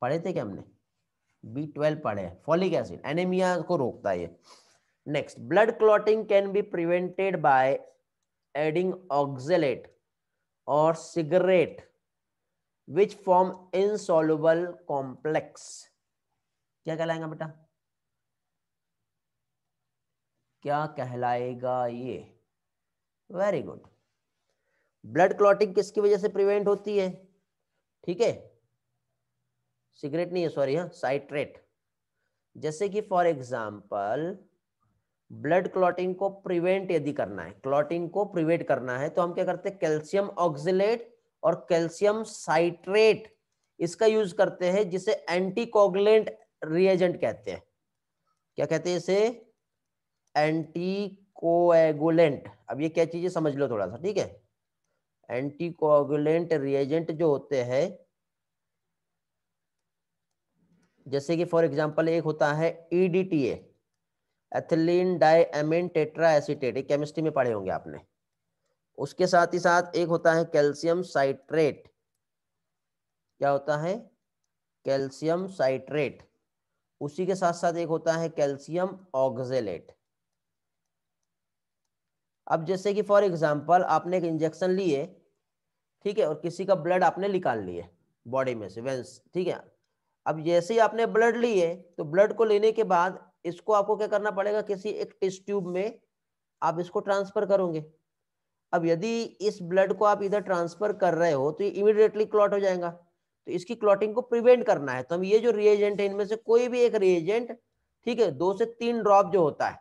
[SPEAKER 1] पढ़े थे क्या हमने बी ट्वेल्व पढ़े फॉलिक एसिड एनेमिया को रोकता है next blood clotting can be prevented by adding oxalate or cigarette which form insoluble complex क्या कहलाएगा बेटा क्या कहलाएगा ये वेरी गुड ब्लड क्लॉटिंग किसकी वजह से प्रिवेंट होती है ठीक है सिगरेट नहीं है सॉरी हाँ साइट्रेट जैसे कि फॉर एग्जाम्पल ब्लड क्लॉटिंग को प्रिवेंट यदि करना है क्लॉटिंग को प्रिवेंट करना है तो हम क्या करते हैं कैल्शियम ऑक्सिलेट और कैल्शियम साइट्रेट इसका यूज करते हैं जिसे एंटीकोगुलेंट रिएजेंट कहते हैं क्या कहते हैं इसे एंटीकोएगुलेंट अब ये क्या चीज है समझ लो थोड़ा सा ठीक है एंटीकोगुलेंट रिएजेंट जो होते हैं जैसे कि फॉर एग्जांपल एक होता है EDTA e ethylene diamine tetra acetate ये केमिस्ट्री में पढ़े होंगे आपने उसके साथ ही साथ एक होता है कैल्शियम साइट्रेट क्या होता है कैल्शियम साइट्रेट उसी के साथ साथ एक होता है कैल्शियम ऑक्जेलेट अब जैसे कि फॉर एग्जांपल आपने एक इंजेक्शन लिए ठीक है और किसी का ब्लड आपने निकाल लिए बॉडी में से वेंस ठीक है अब जैसे ही आपने ब्लड लिए तो ब्लड को लेने के बाद इसको आपको क्या करना पड़ेगा किसी एक टेस्ट ट्यूब में आप इसको ट्रांसफर करोगे अब यदि इस ब्लड को आप इधर ट्रांसफर कर रहे हो तो इमिडिएटली क्लॉट हो जाएगा तो इसकी क्लॉटिंग को प्रिवेंट करना है तो हम ये जो रिएजेंट है इनमें से कोई भी एक रिएजेंट ठीक है दो से तीन ड्रॉप जो होता है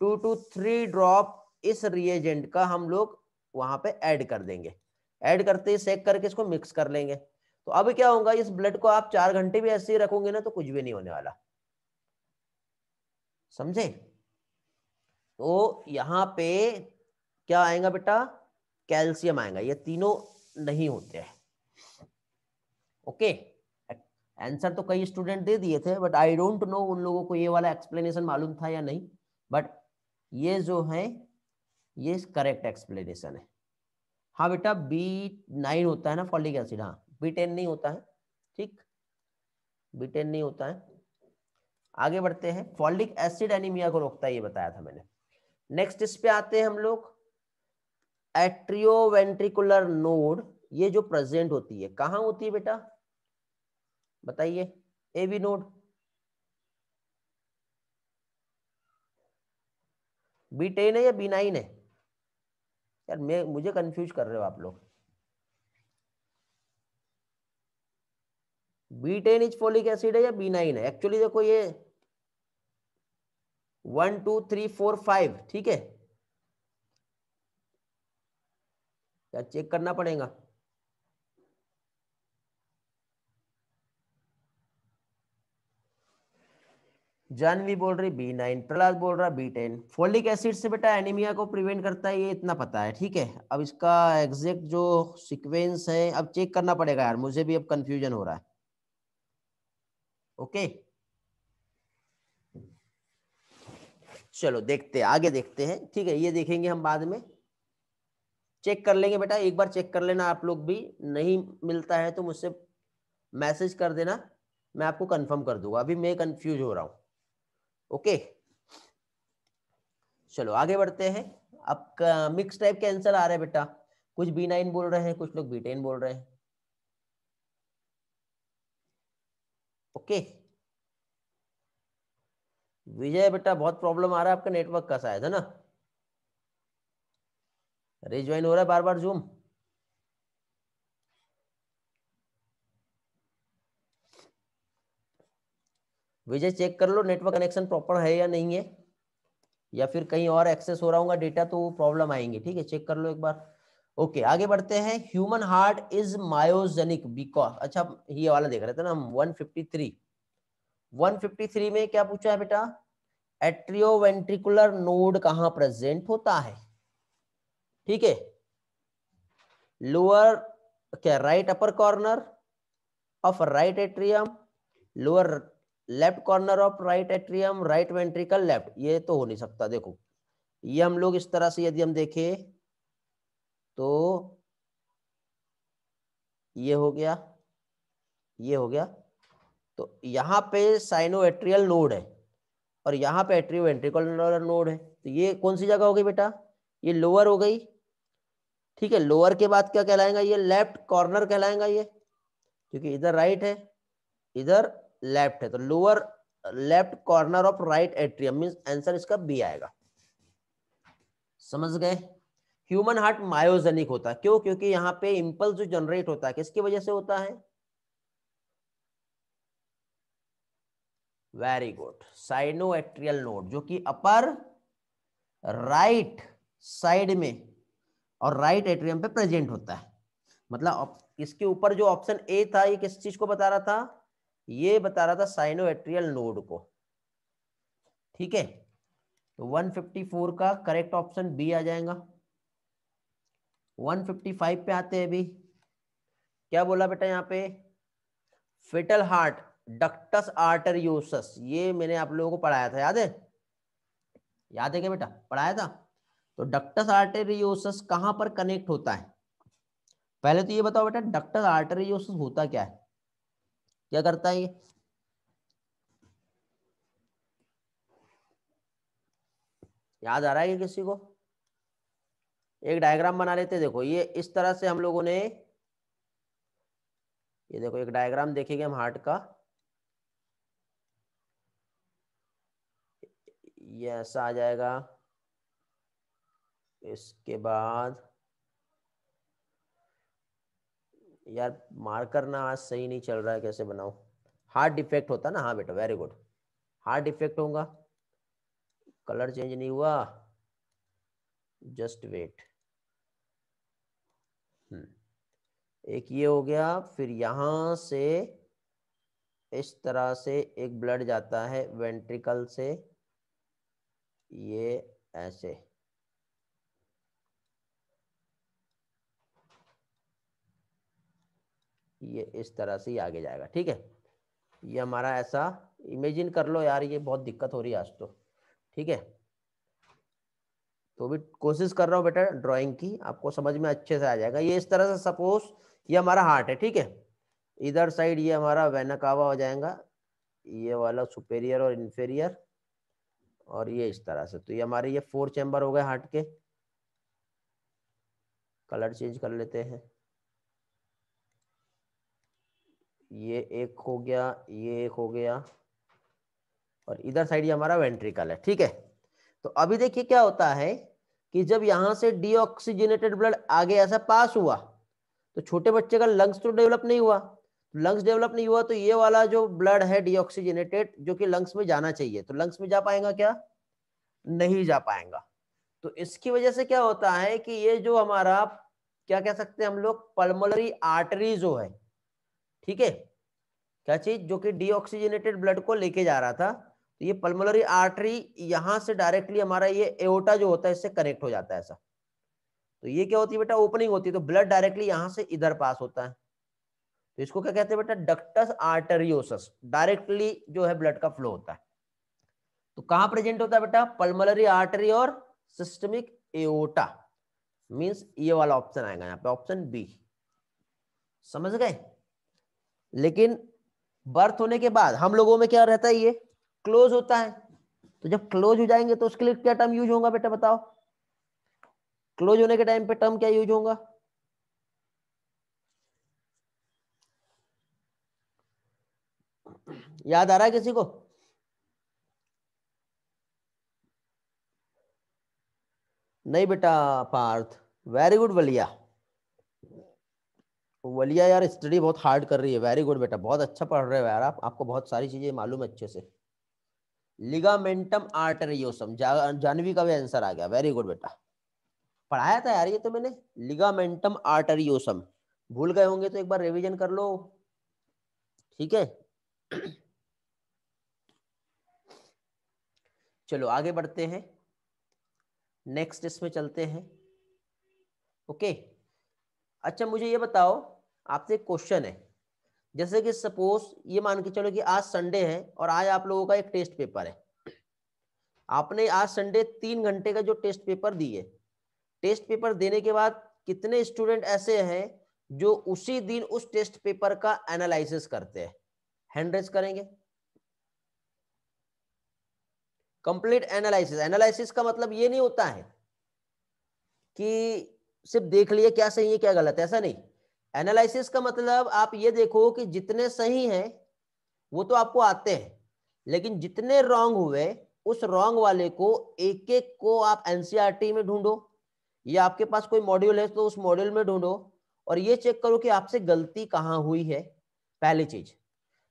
[SPEAKER 1] टू टू थ्री ड्रॉप इस रिएजेंट का हम लोग वहां पे ऐड कर देंगे ऐड करते ही सेक करके इसको मिक्स कर लेंगे तो अब क्या होगा इस ब्लड को आप चार घंटे भी ऐसे ही रखोगे ना तो कुछ भी नहीं होने वाला समझे तो यहाँ पे क्या आएगा बेटा कैल्शियम आएगा ये तीनों नहीं होते हैं ओके आंसर तो कई स्टूडेंट दे दिए थे बट आई डोंट नो उन लोगों को ये वाला एक्सप्लेनेशन मालूम था या नहीं बट ये जो है ये करेक्ट एक्सप्लेनेशन है हाँ बेटा बी नाइन होता है ना फॉलिक एसिड हाँ बी टेन नहीं होता है ठीक बी टेन नहीं होता है आगे बढ़ते हैं फॉल्डिक एसिड एनीमिया को रोकता है ये बताया था मैंने नेक्स्ट इस पे आते हैं हम लोग एट्रियोवेंट्रिकुलर नोड ये जो प्रेजेंट होती है कहां होती है बेटा बताइए एवी नोड बी टेन है या बी नाइन है यार मैं मुझे कंफ्यूज कर रहे हो आप लोग B ten is folic acid है या बी नाइन है एक्चुअली देखो ये one two three four five ठीक है क्या चेक करना पड़ेगा जानवी बोल रही बी नाइन प्रहलाद बोल रहा बी टेन फोलिक एसिड से बेटा एनीमिया को प्रिवेंट करता है ये इतना पता है ठीक है अब इसका एग्जैक्ट जो सीक्वेंस है अब चेक करना पड़ेगा यार मुझे भी अब कंफ्यूजन हो रहा है ओके okay? चलो देखते आगे देखते हैं ठीक है ये देखेंगे हम बाद में चेक कर लेंगे बेटा एक बार चेक कर लेना आप लोग भी नहीं मिलता है तो मुझसे मैसेज कर देना मैं आपको कंफर्म कर दूंगा अभी मैं कंफ्यूज हो रहा हूँ ओके चलो आगे बढ़ते हैं अब मिक्स टाइप के आंसर आ रहे हैं बेटा कुछ बी नाइन बोल रहे हैं कुछ लोग बी टेन बोल रहे हैं ओके okay. विजय बेटा बहुत प्रॉब्लम आ रहा है आपका नेटवर्क का शायद है ना रिज्वाइन हो रहा है बार बार जूम विजय चेक कर लो नेटवर्क कनेक्शन प्रॉपर है या नहीं है या फिर कहीं और एक्सेस हो रहा होगा डेटा तो प्रॉब्लम आएंगे ठीक है चेक कर लो एक बार ओके आगे बढ़ते हैं human heart is myogenic because अच्छा ये वाला देख रहे थे ना हम 153 153 में क्या पूछा है बेटा एट्रियोवेंट्रिकुलर नोड कहां प्रेजेंट होता है ठीक है लोअर क्या right upper corner of right atrium lower left corner of right atrium right ventricle left ये तो हो नहीं सकता देखो ये हम लोग इस तरह से यदि हम देखें तो ये हो गया ये हो गया तो यहां पे साइनोएट्रियल नोड है और यहाँ पे एट्रियो वेंट्रिकुलर नोड है तो ये कौन सी जगह हो गई बेटा ये लोअर हो गई ठीक है लोअर के बाद क्या कहलाएगा ये लेफ्ट कॉर्नर कहलाएगा ये क्योंकि इधर राइट है इधर लेफ्ट है तो lower left corner of right atrium mean answer इसका बी आएगा समझ गए ह्यूमन हार्ट मायोजेनिक होता है क्यों क्योंकि यहाँ पे इम्पल्स जो जनरेट होता है किसकी वजह से होता है very good sinoatrial node जो कि अपर राइट साइड में और राइट एट्रियम पे प्रेजेंट होता है मतलब इसके ऊपर जो ऑप्शन ए था ये किस चीज को बता रहा था ये बता रहा था साइनो एट्रियल नोड को ठीक है तो 154 का करेक्ट ऑप्शन बी आ जाएगा 155 पे आते हैं अभी क्या बोला बेटा यहाँ पे फिटल हार्ट डक्टस आर्टरियोसस ये मैंने आप लोगों को पढ़ाया था याद है याद है क्या बेटा पढ़ाया था तो डक्टस आर्टेरियोसस कहां पर कनेक्ट होता है पहले तो ये बताओ बेटा डक्टस आर्टेरियोसस होता क्या है क्या करता है ये याद आ रहा है किसी को एक डायग्राम बना लेते देखो ये इस तरह से हम लोगों ने ये देखो एक डायग्राम देखेंगे हम हार्ट का ये ऐसा आ जाएगा इसके बाद यार मार्कर ना आज सही नहीं चल रहा है कैसे बनाऊ हार्ट डिफेक्ट होता ना हाँ बेटा वेरी गुड हार्ट डिफेक्ट होगा कलर चेंज नहीं हुआ जस्ट वेट hmm. एक ये हो गया फिर यहां से इस तरह से एक ब्लड जाता है वेंट्रिकल से ये ऐसे ये इस तरह से ही आगे जाएगा ठीक है ये हमारा ऐसा इमेजिन कर लो यार ये बहुत दिक्कत हो रही है आज तो ठीक है तो भी कोशिश कर रहा हूँ बेटा ड्राइंग की आपको समझ में अच्छे से आ जाएगा ये इस तरह से सपोज ये हमारा हार्ट है ठीक है इधर साइड ये हमारा वेनकावा हो जाएगा ये वाला सुपेरियर और इन्फेरियर और ये इस तरह से तो ये हमारे ये फोर चैम्बर हो गए हार्ट के कलर चेंज कर लेते हैं ये एक हो गया ये एक हो गया और इधर साइड ये हमारा वेंट्रिकल है ठीक है तो अभी देखिए क्या होता है कि जब यहां से डीऑक्सीजनेटेड ब्लड आगे ऐसा पास हुआ तो छोटे बच्चे का लंग्स तो डेवलप नहीं हुआ लंग्स डेवलप नहीं हुआ तो ये वाला जो ब्लड है डिऑक्सीजनेटेड जो कि लंग्स में जाना चाहिए तो लंग्स में जा पाएगा क्या नहीं जा पाएगा तो इसकी वजह से क्या होता है कि ये जो हमारा क्या कह सकते हैं हम लोग पल्मोनरी आर्टरी जो है ठीक है क्या चीज जो कि डीऑक्सीजनेटेड ब्लड को लेके जा रहा था तो ये पल्मोनरी आर्टरी यहां से डायरेक्टली हमारा ये एओटा जो होता है इससे कनेक्ट हो जाता है ऐसा तो ये क्या होती है बेटा ओपनिंग होती है तो ब्लड डायरेक्टली यहां से इधर पास होता है तो इसको क्या कहते हैं बेटा डक्टस आर्टरियोसस डायरेक्टली जो है ब्लड का फ्लो होता है तो कहां प्रेजेंट होता है बेटा पल्मोनरी आर्टरी और सिस्टमिक एओटा मींस ये वाला ऑप्शन आएगा यहां पे ऑप्शन बी समझ गए लेकिन बर्थ होने के बाद हम लोगों में क्या रहता है ये क्लोज होता है तो जब क्लोज हो जाएंगे तो उसके लिए क्या टर्म यूज होगा बेटा बताओ क्लोज होने के टाइम पे टर्म क्या यूज होगा याद आ रहा है किसी को नहीं बेटा पार्थ वेरी गुड वलिया वलिया यार स्टडी बहुत हार्ड कर रही है वेरी गुड बेटा बहुत अच्छा पढ़ रहे हो यार आप आपको बहुत सारी चीजें मालूम अच्छे से लिगामेंटम आर्टरियोसम जानवी का भी आंसर आ गया वेरी गुड बेटा पढ़ाया था यार ये तो मैंने लिगामेंटम आर्टरियोसम भूल गए होंगे तो एक बार रिवीजन कर लो ठीक है चलो आगे बढ़ते हैं नेक्स्ट इसमें चलते हैं ओके अच्छा मुझे ये बताओ आपसे एक क्वेश्चन है जैसे कि सपोज ये मान के चलो कि आज संडे है और आज आप लोगों का एक टेस्ट पेपर है आपने आज संडे तीन घंटे का जो टेस्ट पेपर दिए टेस्ट पेपर देने के बाद कितने स्टूडेंट ऐसे हैं जो उसी दिन उस टेस्ट पेपर का एनालिस करते हैं हंड्रेड्स करेंगे कंप्लीट एनालिसिस एनालिसिस का मतलब ये नहीं होता है कि सिर्फ देख लिए क्या सही है क्या गलत है ऐसा नहीं एनालिसिस का मतलब आप ये देखो कि जितने सही हैं वो तो आपको आते हैं लेकिन जितने रॉन्ग हुए उस रॉन्ग वाले को एक एक को आप एनसीईआरटी e में ढूंढो या आपके पास कोई मॉड्यूल है तो उस मॉड्यूल में ढूंढो और ये चेक करो कि आपसे गलती कहाँ हुई है पहली चीज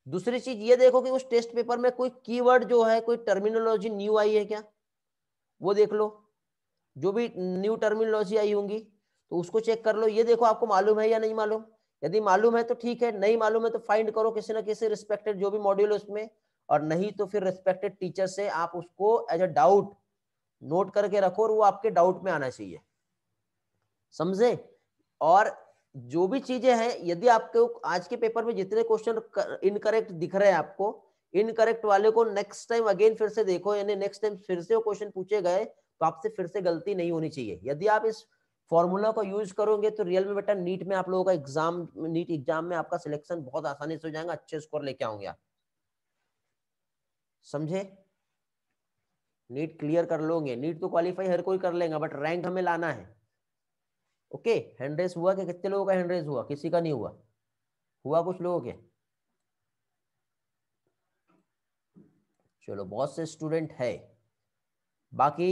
[SPEAKER 1] दूसरी चीज ये देखो कि उस टेस्ट पेपर में कोई कीवर्ड जो है कोई टर्मिनोलॉजी न्यू आई है क्या वो देख लो जो भी न्यू टर्मिनोलॉजी आई होंगी तो उसको चेक कर लो ये देखो आपको मालूम है या नहीं मालूम यदि मालूम है तो ठीक है नहीं मालूम है तो फाइंड करो किसी ना किसी रिस्पेक्टेड जो भी मॉड्यूल है उसमें और नहीं तो फिर रिस्पेक्टेड टीचर से आप उसको एज अ डाउट नोट करके रखो और वो आपके डाउट में आना चाहिए समझे और जो भी चीजें हैं यदि आपके आज के पेपर में जितने क्वेश्चन इनकरेक्ट दिख रहे हैं आपको इनकरेक्ट वाले को नेक्स्ट टाइम अगेन फिर से देखो यानी नेक्स्ट टाइम फिर से वो क्वेश्चन पूछे गए तो आपसे फिर से गलती नहीं होनी चाहिए यदि आप इस फॉर्मूला को यूज करोगे तो रियल में बेटा नीट में आप लोगों का एग्जाम नीट एग्जाम में आपका सिलेक्शन बहुत आसानी से हो जाएगा अच्छे स्कोर लेके आओगे आप समझे नीट क्लियर कर लोगे नीट तो क्वालिफाई हर कोई कर लेगा बट रैंक हमें लाना है ओके हैंड रेस हुआ क्या कितने लोगों का हैंड रेस हुआ किसी का नहीं हुआ हुआ कुछ लोगों के चलो बहुत से स्टूडेंट है बाकी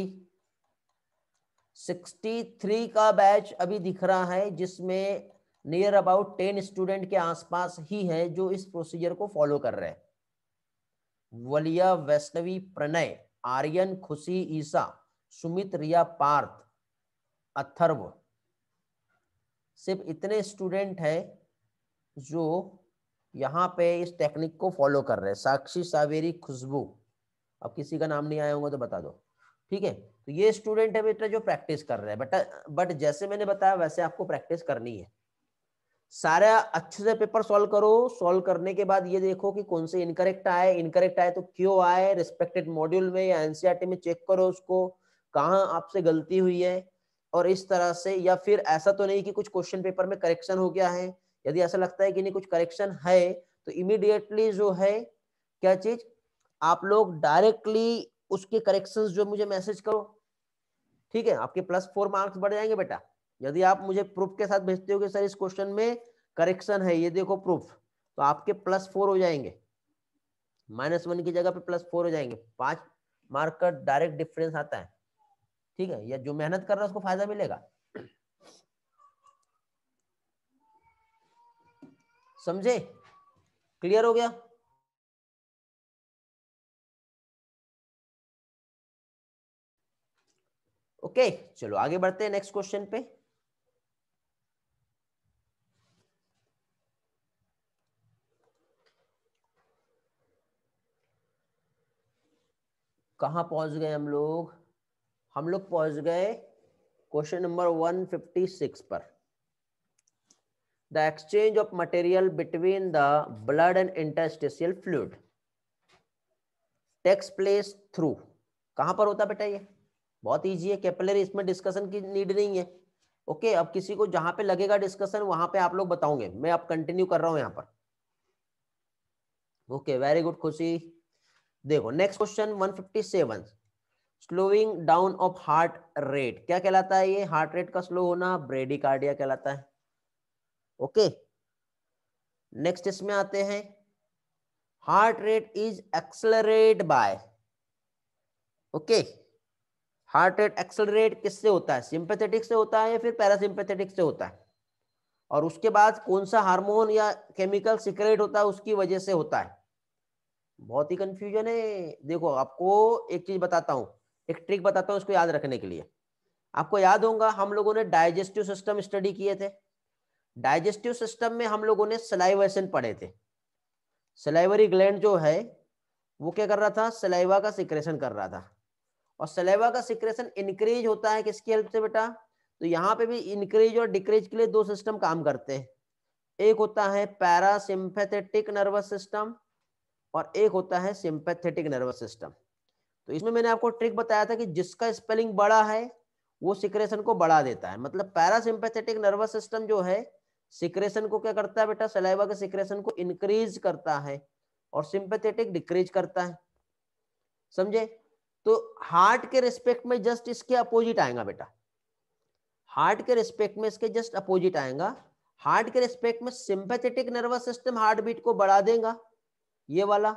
[SPEAKER 1] 63 का बैच अभी दिख रहा है जिसमें नियर अबाउट 10 स्टूडेंट के आसपास ही है जो इस प्रोसीजर को फॉलो कर रहे हैं वलिया वैष्णवी प्रणय आर्यन खुशी ईसा सुमित रिया पार्थ अथर्व सिर्फ इतने स्टूडेंट हैं जो यहाँ पे इस टेक्निक को फॉलो कर रहे हैं साक्षी सावेरी खुशबू अब किसी का नाम नहीं आया होगा तो बता दो ठीक है तो ये स्टूडेंट है बेटा जो प्रैक्टिस कर रहे हैं बट बट जैसे मैंने बताया वैसे आपको प्रैक्टिस करनी है सारा अच्छे से पेपर सॉल्व करो सॉल्व करने के बाद ये देखो कि कौन से इनकरेक्ट आए इनकरेक्ट आए तो क्यों आए रिस्पेक्टेड मॉड्यूल में या एनसीआरटी e में चेक करो उसको कहाँ आपसे गलती हुई है और इस तरह से या फिर ऐसा तो नहीं कि कुछ क्वेश्चन पेपर में करेक्शन हो गया है यदि ऐसा लगता है कि नहीं कुछ करेक्शन है तो इमीडिएटली जो है क्या चीज आप लोग डायरेक्टली उसके करेक्शन जो मुझे मैसेज करो ठीक है आपके प्लस फोर मार्क्स बढ़ जाएंगे बेटा यदि आप मुझे प्रूफ के साथ भेजते हो कि सर इस क्वेश्चन में करेक्शन है ये देखो प्रूफ तो आपके प्लस फोर हो जाएंगे माइनस वन की जगह पे प्लस फोर हो जाएंगे पांच मार्क का डायरेक्ट डिफरेंस आता है ठीक है या जो मेहनत कर रहा है उसको फायदा मिलेगा समझे क्लियर हो गया ओके चलो आगे बढ़ते हैं नेक्स्ट क्वेश्चन पे कहा पहुंच गए हम लोग हम लोग पहुंच गए क्वेश्चन नंबर 156 पर the exchange of material between the blood and interstitial fluid takes place through कहां पर होता बेटा ये बहुत इजी है कैपिलरी इसमें डिस्कशन की नीड नहीं है ओके okay, अब किसी को जहां पे लगेगा डिस्कशन वहां पे आप लोग बताओगे मैं अब कंटिन्यू कर रहा हूं यहां पर ओके वेरी गुड खुशी देखो next question 157 slowing down of heart rate क्या कहलाता है ये हार्ट रेट का स्लो होना ब्रेडिकार्डिया कहलाता है ओके नेक्स्ट इसमें आते हैं heart rate is accelerate by okay heart rate accelerate किससे होता है सिंपेथेटिक से होता है या फिर पैरासिंपेथेटिक से होता है और उसके बाद कौन सा हार्मोन या केमिकल सिक्रेट होता है उसकी वजह से होता है बहुत ही कंफ्यूजन है देखो आपको एक चीज बताता हूं एक ट्रिक बताता हूँ इसको याद रखने के लिए आपको याद होगा हम लोगों ने डाइजेस्टिव सिस्टम स्टडी किए थे डाइजेस्टिव सिस्टम में हम लोगों ने सलाइवेशन पढ़े थे सलाइवरी ग्लैंड जो है वो क्या कर रहा था सलाइवा का सिक्रेशन कर रहा था और सलाइवा का सिक्रेशन इंक्रीज होता है किसकी हेल्प से बेटा तो यहाँ पे भी इंक्रीज और डिक्रीज के लिए दो सिस्टम काम करते हैं एक होता है पैरासिम्पैथेटिक नर्वस सिस्टम और एक होता है सिंपैथेटिक नर्वस सिस्टम तो इसमें मैंने आपको ट्रिक बताया था कि जिसका स्पेलिंग बड़ा है वो सिक्रेशन को बढ़ा देता है मतलब पैरासिम्पेथेटिक नर्वस सिस्टम जो है सिक्रेशन को क्या करता है बेटा सलाइवा के सिक्रेशन को इंक्रीज करता है और सिंपेथेटिक डिक्रीज करता है समझे तो हार्ट के रिस्पेक्ट में जस्ट इसके अपोजिट आएगा बेटा हार्ट के रिस्पेक्ट में इसके जस्ट अपोजिट आएगा हार्ट के रिस्पेक्ट में sympathetic nervous system heart beat को बढ़ा देगा ये वाला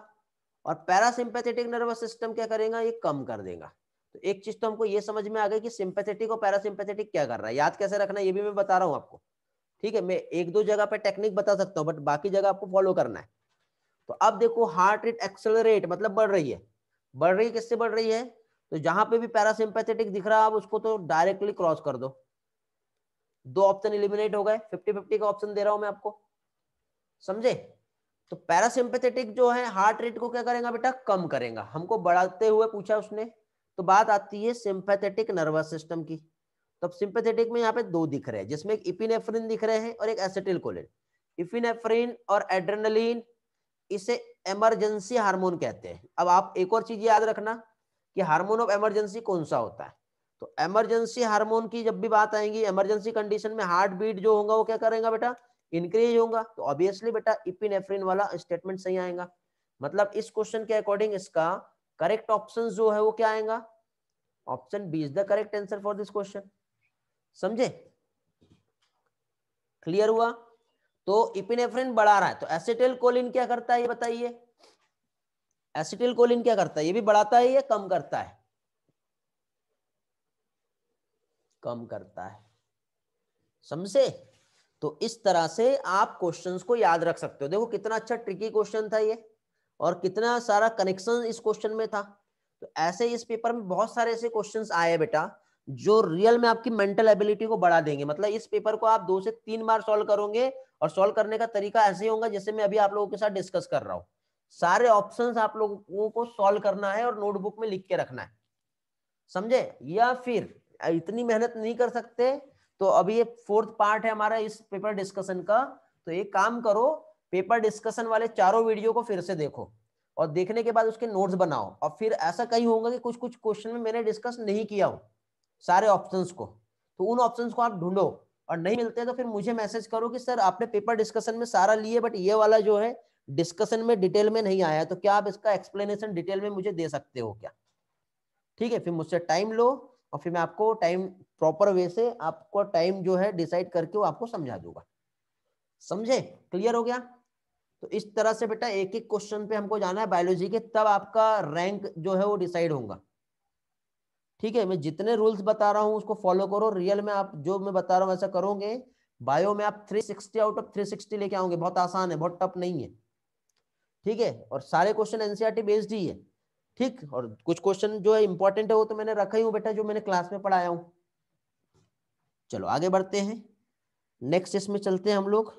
[SPEAKER 1] और पैरासिम्पैथेटिक नर्वस सिस्टम क्या करेगा ये कम कर देगा तो एक चीज तो हमको ये समझ में आ गई कि सिंपैथेटिक और पैरासिम्पैथेटिक क्या कर रहा है याद कैसे रखना है ये भी मैं बता रहा हूँ आपको ठीक है मैं एक दो जगह पे टेक्निक बता सकता हूँ बट बाकी जगह आपको फॉलो करना है तो अब देखो हार्ट रेट एक्सेलरेट मतलब बढ़ रही है बढ़ रही किससे बढ़ रही है तो जहां पे भी पैरासिम्पैथेटिक दिख रहा है आप उसको तो डायरेक्टली क्रॉस कर दो दो ऑप्शन इलिमिनेट हो गए फिफ्टी फिफ्टी का ऑप्शन दे रहा हूं मैं आपको समझे तो पैरासिम्पेथेटिक जो है हार्ट रेट को क्या करेगा बेटा कम करेगा हमको बढ़ाते हुए पूछा उसने तो बात आती है सिंपेथेटिक नर्वस सिस्टम की तो सिंपेथेटिक में यहाँ पे दो दिख रहे हैं जिसमें एक इपिनेफ्रिन दिख रहे हैं और एक एसिटिल कोलिन इपिनेफ्रिन और एड्रेनलिन इसे एमरजेंसी हार्मोन कहते हैं अब आप एक और चीज याद रखना कि हार्मोन ऑफ एमरजेंसी कौन सा होता है तो एमरजेंसी हार्मोन की जब भी बात आएगी इमरजेंसी कंडीशन में हार्ट बीट जो होगा वो क्या करेगा बेटा इंक्रीज होगा तो ऑब्वियसली बेटा इपिनेफ्रिन वाला स्टेटमेंट सही आएगा मतलब इस क्वेश्चन के अकॉर्डिंग इसका करेक्ट ऑप्शन जो है वो क्या आएगा option B is the correct answer for this question समझे क्लियर हुआ तो इपिनेफ्रिन बढ़ा रहा है तो एसिटिल कोलिन क्या करता है ये बताइए एसिटिल कोलिन क्या करता है ये भी बढ़ाता है या कम करता है कम करता है समझे तो इस तरह से आप क्वेश्चंस को याद रख सकते हो देखो कितना अच्छा ट्रिकी क्वेश्चन था ये और कितना सारा कनेक्शन इस क्वेश्चन में था तो ऐसे इस पेपर में बहुत सारे ऐसे क्वेश्चन आए बेटा जो रियल में आपकी मेंटल एबिलिटी को बढ़ा देंगे मतलब इस पेपर को आप दो से तीन बार सोल्व करोगे और सोल्व करने का तरीका ऐसे ही होगा जैसे मैं अभी आप लोगों के साथ डिस्कस कर रहा हूँ सारे ऑप्शंस आप लोगों को सॉल्व करना है और नोटबुक में लिख के रखना है समझे या फिर इतनी मेहनत नहीं कर सकते तो अभी ये फोर्थ पार्ट है हमारा इस पेपर डिस्कशन का तो एक काम करो पेपर डिस्कशन वाले चारों वीडियो को फिर से देखो और देखने के बाद उसके नोट्स बनाओ और फिर ऐसा कहीं होगा कि कुछ कुछ क्वेश्चन में मैंने डिस्कस नहीं किया हो सारे ऑप्शंस को तो उन ऑप्शंस को आप ढूंढो और नहीं मिलते तो फिर मुझे मैसेज करो कि सर आपने पेपर डिस्कशन में सारा लिए बट ये वाला जो है डिस्कशन में डिटेल में नहीं आया तो क्या आप इसका एक्सप्लेनेशन डिटेल में मुझे दे सकते हो क्या ठीक है फिर मुझसे टाइम लो और फिर मैं आपको टाइम प्रॉपर वे से आपको टाइम जो है डिसाइड करके वो आपको समझा दूंगा समझे क्लियर हो गया तो इस तरह से बेटा एक एक क्वेश्चन पे हमको जाना है बायोलॉजी के तब आपका रैंक जो है वो डिसाइड होगा ठीक है मैं जितने रूल्स बता रहा हूँ उसको फॉलो करो रियल में आप जो मैं बता रहा हूँ ऐसा करोगे बायो में आप 360 आउट ऑफ 360 लेके आओगे बहुत आसान है बहुत टफ नहीं है ठीक है और सारे क्वेश्चन एनसीआरटी बेस्ड ही है ठीक और कुछ क्वेश्चन जो है इंपॉर्टेंट है वो तो मैंने रखा ही हूँ बेटा जो मैंने क्लास में पढ़ाया हूँ चलो आगे बढ़ते हैं नेक्स्ट इसमें चलते हैं हम लोग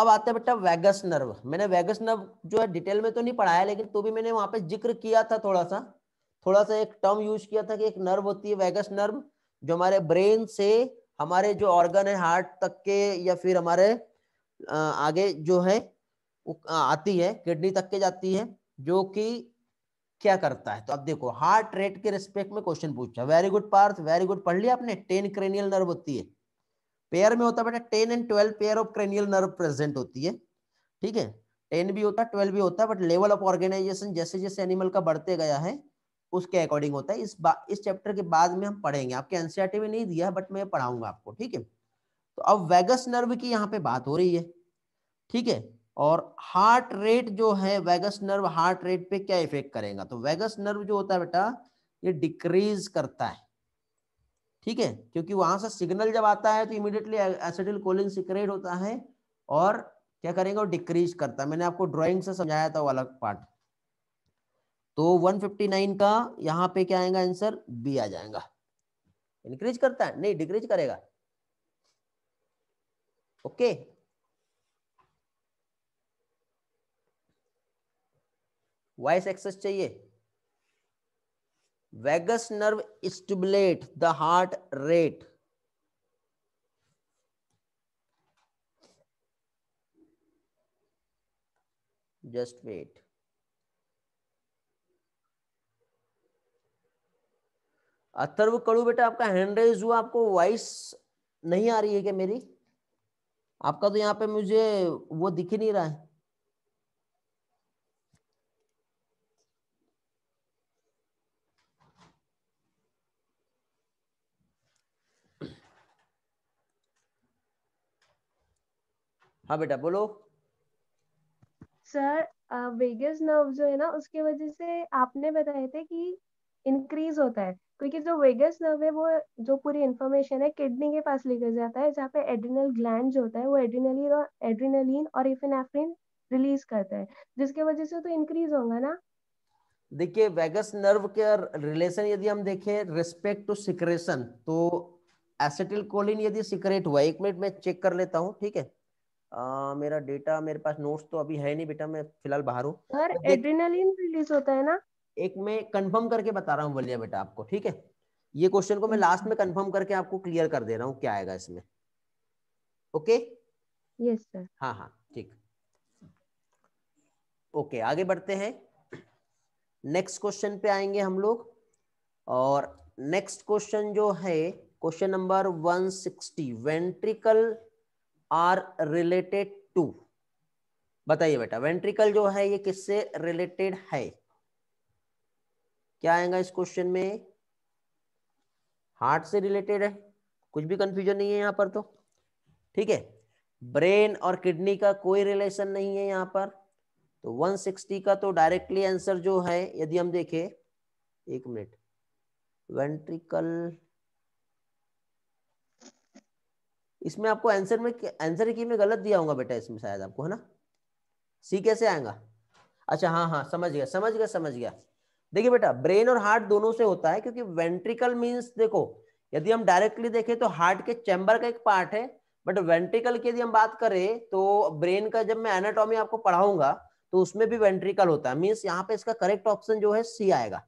[SPEAKER 1] अब आते हैं बेटा वैगस नर्व मैंने वैगस नर्व जो है डिटेल में तो नहीं पढ़ाया लेकिन तो भी मैंने वहां पे जिक्र किया था थोड़ा सा थोड़ा सा एक टर्म यूज किया था कि एक नर्व होती है वैगस नर्व जो हमारे ब्रेन से हमारे जो ऑर्गन है हार्ट तक के या फिर हमारे आगे जो है आती है किडनी तक के जाती है जो कि क्या करता है तो अब देखो हार्ट रेट के रिस्पेक्ट में क्वेश्चन पूछा very good Parth very good पढ़ लिया आपने टेन क्रेनियल नर्व होती है पेयर में होता है बेटा ten and twelve pair of cranial nerve present होती है ठीक है टेन भी होता है ट्वेल्व भी होता है बट लेवल ऑफ ऑर्गेनाइजेशन जैसे जैसे एनिमल का बढ़ते गया है उसके अकॉर्डिंग होता है इस इस चैप्टर के बाद में हम पढ़ेंगे आपके एनसीआरटी में नहीं दिया बट मैं पढ़ाऊंगा आपको ठीक है तो अब वेगस नर्व की यहाँ पे बात हो रही है ठीक है और हार्ट रेट जो है वेगस नर्व हार्ट रेट पे क्या इफेक्ट करेगा तो वेगस नर्व जो होता है बेटा ये डिक्रीज करता है ठीक है क्योंकि वहां से सिग्नल जब आता है तो इमिडिएटली एसिडिल कोलिन सिक्रेट होता है और क्या करेगा वो डिक्रीज करता है मैंने आपको ड्राइंग से समझाया था वो अलग पार्ट तो 159 का यहाँ पे क्या आएगा आंसर बी आ जाएगा इंक्रीज करता है नहीं डिक्रीज करेगा ओके okay. वॉइस एक्सेस चाहिए vagus nerve stimulate the heart rate just wait Atharva Kadu बेटा आपका हैंड रेज हुआ आपको वॉइस नहीं आ रही है क्या मेरी आपका तो यहाँ पे मुझे वो दिख ही नहीं रहा है हाँ बेटा बोलो सर वेगस नर्व जो है ना उसके वजह से आपने बताए थे कि इंक्रीज होता है क्योंकि जो वेगस नर्व है वो जो पूरी इंफॉर्मेशन है किडनी के पास लेकर जाता है जहाँ पे एड्रिनल ग्लैंड जो होता है वो एड्रिनलिन और एड्रिनलिन और इफिनेफ्रिन रिलीज करता है जिसके वजह से तो इंक्रीज होगा ना देखिए वेगस नर्व के रिलेशन यदि हम देखें रिस्पेक्ट टू सिक्रेशन तो एसिटिल कोलिन यदि सिक्रेट हुआ एक मिनट में चेक कर लेता हूँ ठीक है मेरा डेटा मेरे पास नोट्स तो अभी है नहीं बेटा मैं फिलहाल बाहर हूँ रिलीज होता है ना एक मैं कंफर्म करके बता रहा हूँ बलिया बेटा आपको ठीक है ये क्वेश्चन को मैं हम्म। लास्ट में कंफर्म करके आपको क्लियर कर दे रहा हूँ क्या आएगा इसमें ओके यस सर हाँ हाँ ठीक ओके आगे बढ़ते हैं नेक्स्ट क्वेश्चन पे आएंगे हम लोग और नेक्स्ट क्वेश्चन जो है question number 160 ventricle are related to बताइए बेटा वेंट्रिकल जो है ये किससे रिलेटेड है क्या आएगा इस क्वेश्चन में हार्ट से रिलेटेड है कुछ भी कंफ्यूजन नहीं है यहाँ पर तो ठीक है ब्रेन और किडनी का कोई रिलेशन नहीं है यहाँ पर तो 160 का तो डायरेक्टली आंसर जो है यदि हम देखें एक मिनट वेंट्रिकल इसमें आपको आंसर में आंसर की में गलत दिया होगा बेटा इसमें शायद आपको है ना सी कैसे आएगा अच्छा हाँ हाँ समझ गया समझ गया समझ गया देखिए बेटा ब्रेन और हार्ट दोनों से होता है क्योंकि वेंट्रिकल मींस देखो यदि हम डायरेक्टली देखें तो हार्ट के चैम्बर का एक पार्ट है बट वेंट्रिकल की यदि हम बात करें तो ब्रेन का जब मैं एनाटॉमी आपको पढ़ाऊंगा तो उसमें भी वेंट्रिकल होता है मीन्स यहाँ पे इसका करेक्ट ऑप्शन जो है सी आएगा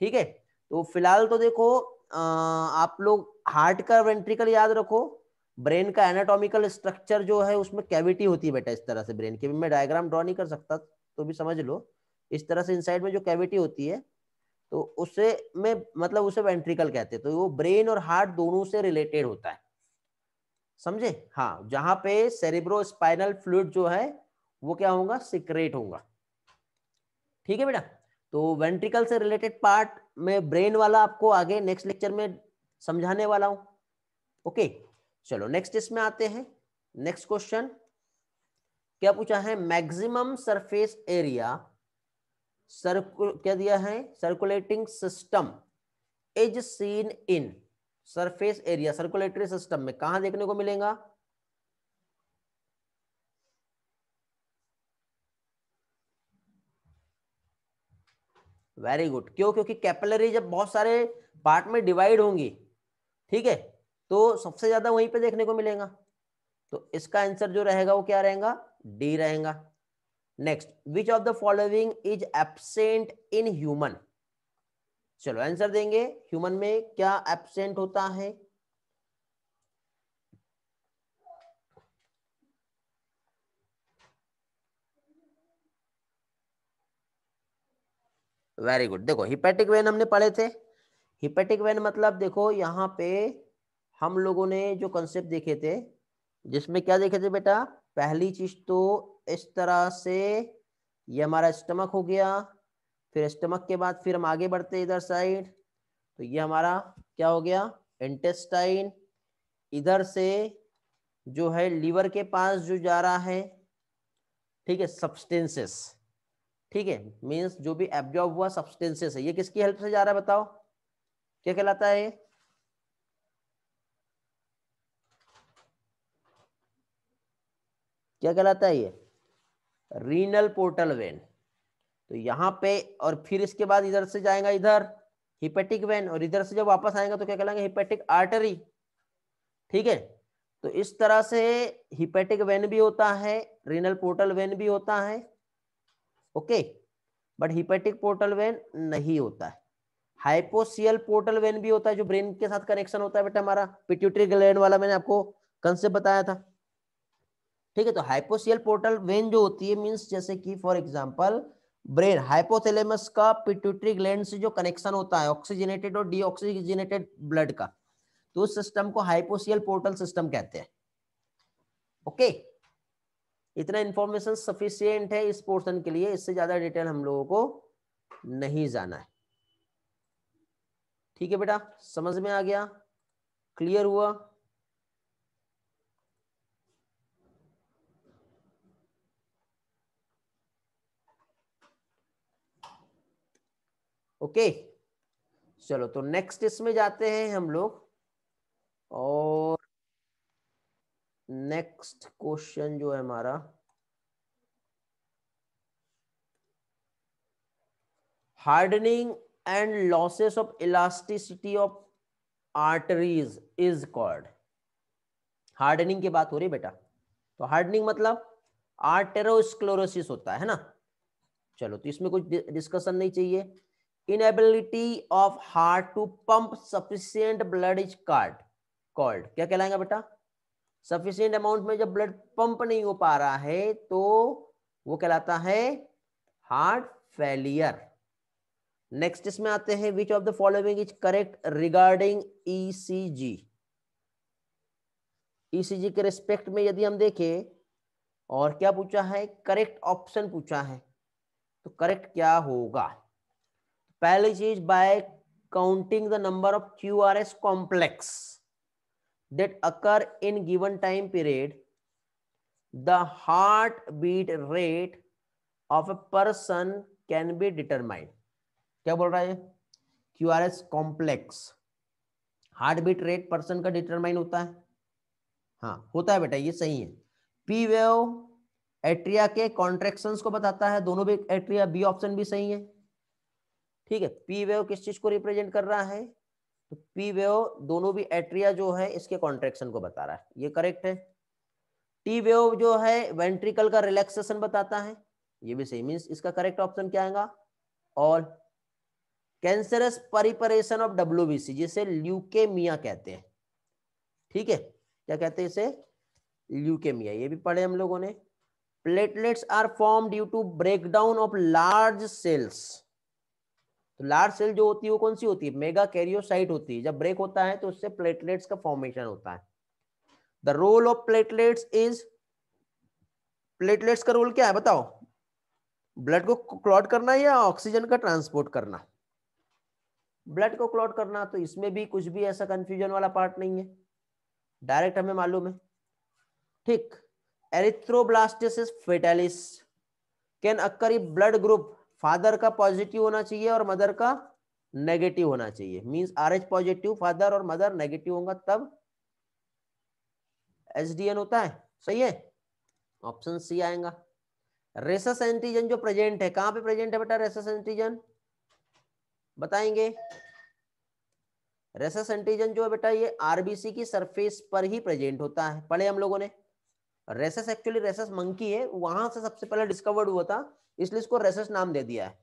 [SPEAKER 1] ठीक है तो फिलहाल तो देखो आप लोग हार्ट का वेंट्रिकल याद रखो ब्रेन का एनाटॉमिकल स्ट्रक्चर जो है उसमें कैविटी होती है बेटा इस तरह से ब्रेन की मैं डायग्राम ड्रॉ नहीं कर सकता तो भी समझ लो इस तरह से इनसाइड में जो कैविटी होती है तो उसे में मतलब उसे वेंट्रिकल कहते हैं तो वो ब्रेन और हार्ट दोनों से रिलेटेड होता है समझे हाँ जहां पे सेरिब्रो स्पाइनल फ्लूड जो है वो क्या होगा सिक्रेट होगा ठीक है बेटा तो वेंट्रिकल से रिलेटेड पार्ट मैं ब्रेन वाला आपको आगे नेक्स्ट लेक्चर में समझाने वाला हूं ओके चलो नेक्स्ट इसमें आते हैं नेक्स्ट क्वेश्चन क्या पूछा है मैक्सिमम सरफेस एरिया सर्कुल क्या दिया है circulating system is seen in surface area circulatory system में कहा देखने को मिलेगा वेरी गुड क्यों क्योंकि कैपिलरी जब बहुत सारे पार्ट में डिवाइड होंगी ठीक है तो सबसे ज्यादा वहीं पे देखने को मिलेगा तो इसका आंसर जो रहेगा वो क्या रहेगा डी रहेगा next which of the following is absent in human चलो आंसर देंगे ह्यूमन में क्या एबसेंट होता है वेरी गुड देखो हिपेटिक वेन हमने पढ़े थे हिपेटिक वेन मतलब देखो यहाँ पे हम लोगों ने जो कंसेप्ट देखे थे जिसमें क्या देखे थे बेटा पहली चीज तो इस तरह से ये हमारा स्टमक हो गया फिर स्टमक के बाद फिर हम आगे बढ़ते इधर साइड तो ये हमारा क्या हो गया इंटेस्टाइन इधर से जो है लीवर के पास जो जा रहा है ठीक है सब्सटेंसेस ठीक है मीन्स जो भी एब्जॉर्ब हुआ सब्सटेंसेस है ये किसकी हेल्प से जा रहा है बताओ क्या कहलाता है क्या कहलाता है ये रीनल पोर्टल वेन तो यहां पे और फिर इसके बाद इधर से जाएगा इधर हिपेटिक वेन और इधर से जब वापस आएगा तो क्या कहलाएंगे हिपेटिक आर्टरी ठीक है तो इस तरह से हिपेटिक वेन भी होता है रीनल पोर्टल वेन भी होता है okay but hepatic portal vein नहीं होता है हाइपोसियल पोर्टल वेन भी होता है जो ब्रेन के साथ कनेक्शन होता है बेटा हमारा पिट्यूटरी ग्लैंड वाला मैंने आपको कंसेप्ट बताया था ठीक है तो हाइपोसियल पोर्टल वेन जो होती है मींस जैसे कि फॉर एग्जांपल ब्रेन हाइपोथैलेमस का पिट्यूटरी ग्लैंड से जो कनेक्शन होता है ऑक्सीजनेटेड और डीऑक्सीजनेटेड ब्लड का तो उस सिस्टम को हाइपोसियल पोर्टल सिस्टम कहते हैं ओके okay? इतना इन्फॉर्मेशन सफिशियंट है इस पोर्शन के लिए इससे ज्यादा डिटेल हम लोगों को नहीं जाना है ठीक है बेटा समझ में आ गया क्लियर हुआ ओके चलो तो नेक्स्ट इसमें जाते हैं हम लोग और नेक्स्ट क्वेश्चन जो है हमारा hardening and losses of elasticity of arteries is called hardening की बात हो रही बेटा तो हार्डनिंग मतलब आर्टेरोस्क्लोरोसिस होता है ना चलो तो इसमें कुछ डिस्कशन नहीं चाहिए inability of heart to pump sufficient blood is card called क्या कहलाएगा बेटा सफिशियंट अमाउंट में जब ब्लड पंप नहीं हो पा रहा है तो वो कहलाता है हार्ट फेलियर नेक्स्ट इसमें आते हैं which of the following is correct regarding ECG ECG के रिस्पेक्ट में यदि हम देखें और क्या पूछा है करेक्ट ऑप्शन पूछा है तो करेक्ट क्या होगा पहली चीज by counting the number of Q R S complex that occur in given time period the heart beat rate of a person can be determined kya bol raha hai qrs complex S complex heart beat rate person का determine होता है हाँ होता है बेटा ये सही है पी वेव एट्रिया के कॉन्ट्रेक्शन को बताता है दोनों भी एट्रिया बी ऑप्शन भी सही है ठीक है पी वेव किस चीज को रिप्रेजेंट कर रहा है तो पी वेव दोनों भी एट्रिया जो है इसके कॉन्ट्रेक्शन को बता रहा है ये करेक्ट है टी वेव जो है वेंट्रिकल का रिलैक्सेशन बताता है ये भी सही मीन्स इसका करेक्ट ऑप्शन क्या आएगा और कैंसरस परिपरेशन ऑफ डब्ल्यू जिसे ल्यूकेमिया कहते हैं ठीक है क्या कहते हैं इसे ल्यूकेमिया ये भी पढ़े हम लोगों ने platelets are form due to breakdown of large cells तो लार्ज सेल जो होती है वो कौन सी होती है मेगा कैरियोसाइट होती है जब ब्रेक होता है तो उससे प्लेटलेट्स का फॉर्मेशन होता है the role of platelets is platelets का रोल क्या है बताओ ब्लड को क्लॉट करना या ऑक्सीजन का ट्रांसपोर्ट करना ब्लड को क्लॉट करना तो इसमें भी कुछ भी ऐसा कंफ्यूजन वाला पार्ट नहीं है डायरेक्ट हमें मालूम है ठीक erythroblastosis fetalis can occur blood group father का पॉजिटिव होना चाहिए और मदर का नेगेटिव होना चाहिए means R H positive father और मदर नेगेटिव होगा तब एच डी होता है सही है ऑप्शन सी आएगा रेसस एंटीजन जो प्रेजेंट है कहां पे प्रेजेंट है बेटा रेसस एंटीजन बताएंगे रेसस एंटीजन जो है बेटा ये आरबीसी की सरफेस पर ही प्रेजेंट होता है पढ़े हम लोगों ने रेसस एक्चुअली रेसस मंकी है वहां से सबसे पहले डिस्कवर्ड हुआ था इसलिए इसको रेसेस नाम दे दिया है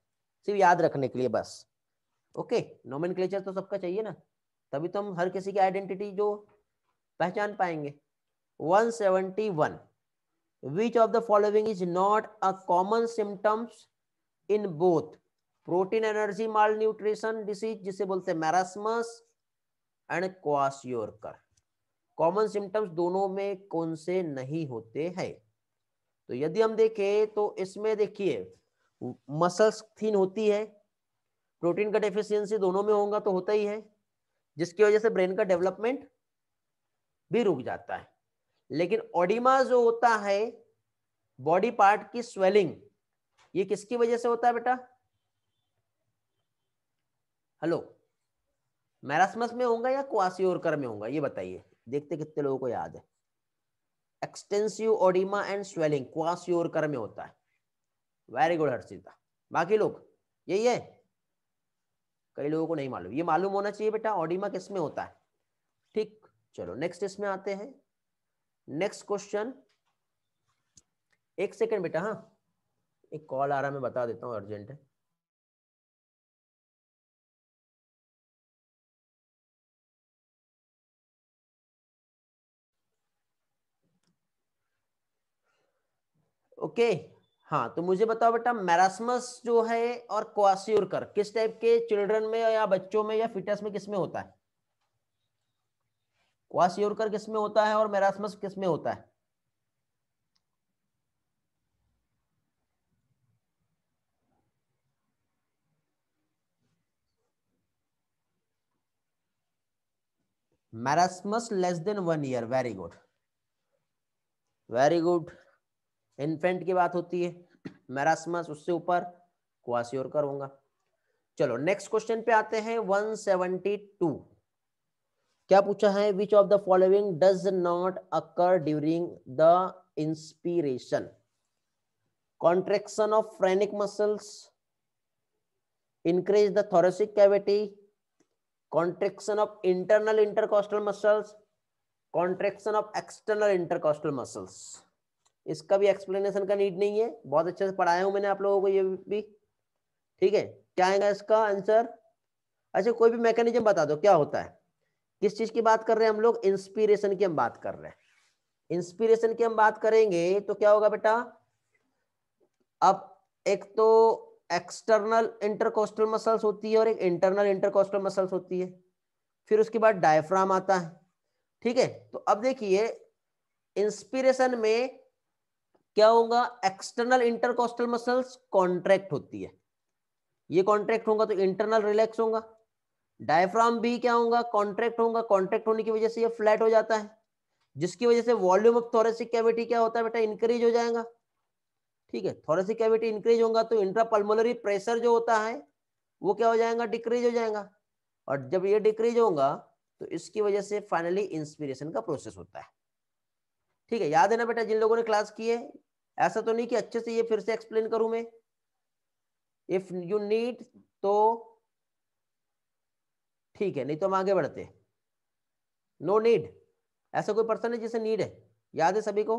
[SPEAKER 1] सिर्फ याद रखने के लिए बस ओके नोमेन तो सबका चाहिए ना तभी तो हम हर किसी की आइडेंटिटी जो पहचान पाएंगे 171 of the the is not a common symptoms in both protein energy malnutrition disease जिसे बोलते हैं मैरासमस एंड क्वास कॉमन सिम्टम्स दोनों में कौन से नहीं होते हैं तो यदि हम देखें तो इसमें देखिए मसल्स थीन होती है प्रोटीन का डेफिशिएंसी दोनों में होगा तो होता ही है जिसकी वजह से ब्रेन का डेवलपमेंट भी रुक जाता है लेकिन ऑडिमा जो होता है बॉडी पार्ट की स्वेलिंग ये किसकी वजह से होता है बेटा हेलो मैरासमस में होगा या कर में होगा ये बताइए देखते कितने लोगों को याद है extensive oedema and swelling kwashiorkor में होता है वेरी गुड हर्षिता बाकी लोग यही है कई लोगों को नहीं मालूम ये मालूम होना चाहिए बेटा ऑडिमा किस में होता है ठीक चलो नेक्स्ट इसमें आते हैं नेक्स्ट क्वेश्चन एक सेकेंड बेटा हाँ एक कॉल आ रहा है मैं बता देता हूँ अर्जेंट है ओके हाँ तो मुझे बताओ बेटा मैरासमस जो है और क्वासियोरकर किस टाइप के चिल्ड्रन में या बच्चों में या फिटस में किसमें होता है क्वासियोरकर किसमें होता है और मैरासमस किसमें होता है marasmus less than one year very good very good infant की बात होती है मैरासमस उससे ऊपर क्वासियोर करूंगा चलो नेक्स्ट क्वेश्चन पे आते हैं वन सेवेंटी टू क्या पूछा है which of the following does not occur during the inspiration contraction of phrenic muscles increase the thoracic cavity contraction of internal intercostal muscles contraction of external intercostal muscles इसका भी explanation का need नहीं है बहुत अच्छे से पढ़ाया हूँ मैंने आप लोगों को ये भी ठीक है क्या आएगा इसका आंसर अच्छा कोई भी मैकेनिज्म बता दो क्या होता है किस चीज की बात कर रहे हैं हम लोग इंस्पिरेशन की हम बात कर रहे हैं इंस्पिरेशन की हम बात करेंगे तो क्या होगा बेटा अब एक तो एक्सटर्नल इंटरकोस्टल मसल्स होती है और एक इंटरनल इंटरकोस्टल मसल्स होती है फिर उसके बाद डायफ्राम आता है ठीक है तो अब देखिए इंस्पिरेशन में क्या होगा एक्सटर्नल इंटरकोस्टल मसल्स कॉन्ट्रैक्ट होती है ये कॉन्ट्रैक्ट होगा तो इंटरनल रिलैक्स होगा डायफ्राम भी क्या होगा कॉन्ट्रैक्ट होगा कॉन्ट्रैक्ट होने की वजह से ये फ्लैट हो जाता है जिसकी वजह से वॉल्यूम ऑफ थोरेसिक कैविटी क्या होता है बेटा इंक्रीज हो जाएगा ठीक है थोरेसिक कैविटी इंक्रीज होगा तो इंट्रापल्मोलरी प्रेशर जो होता है वो क्या हो जाएगा डिक्रीज हो जाएगा और जब ये डिक्रीज होगा तो इसकी वजह से फाइनली इंस्पिरेशन का प्रोसेस होता है ठीक है याद है ना बेटा जिन लोगों ने क्लास की है ऐसा तो नहीं कि अच्छे से ये फिर से एक्सप्लेन करूं मैं इफ यू नीड तो ठीक है नहीं तो हम आगे बढ़ते नो नीड ऐसा कोई पर्सन है जिसे नीड है याद है सभी को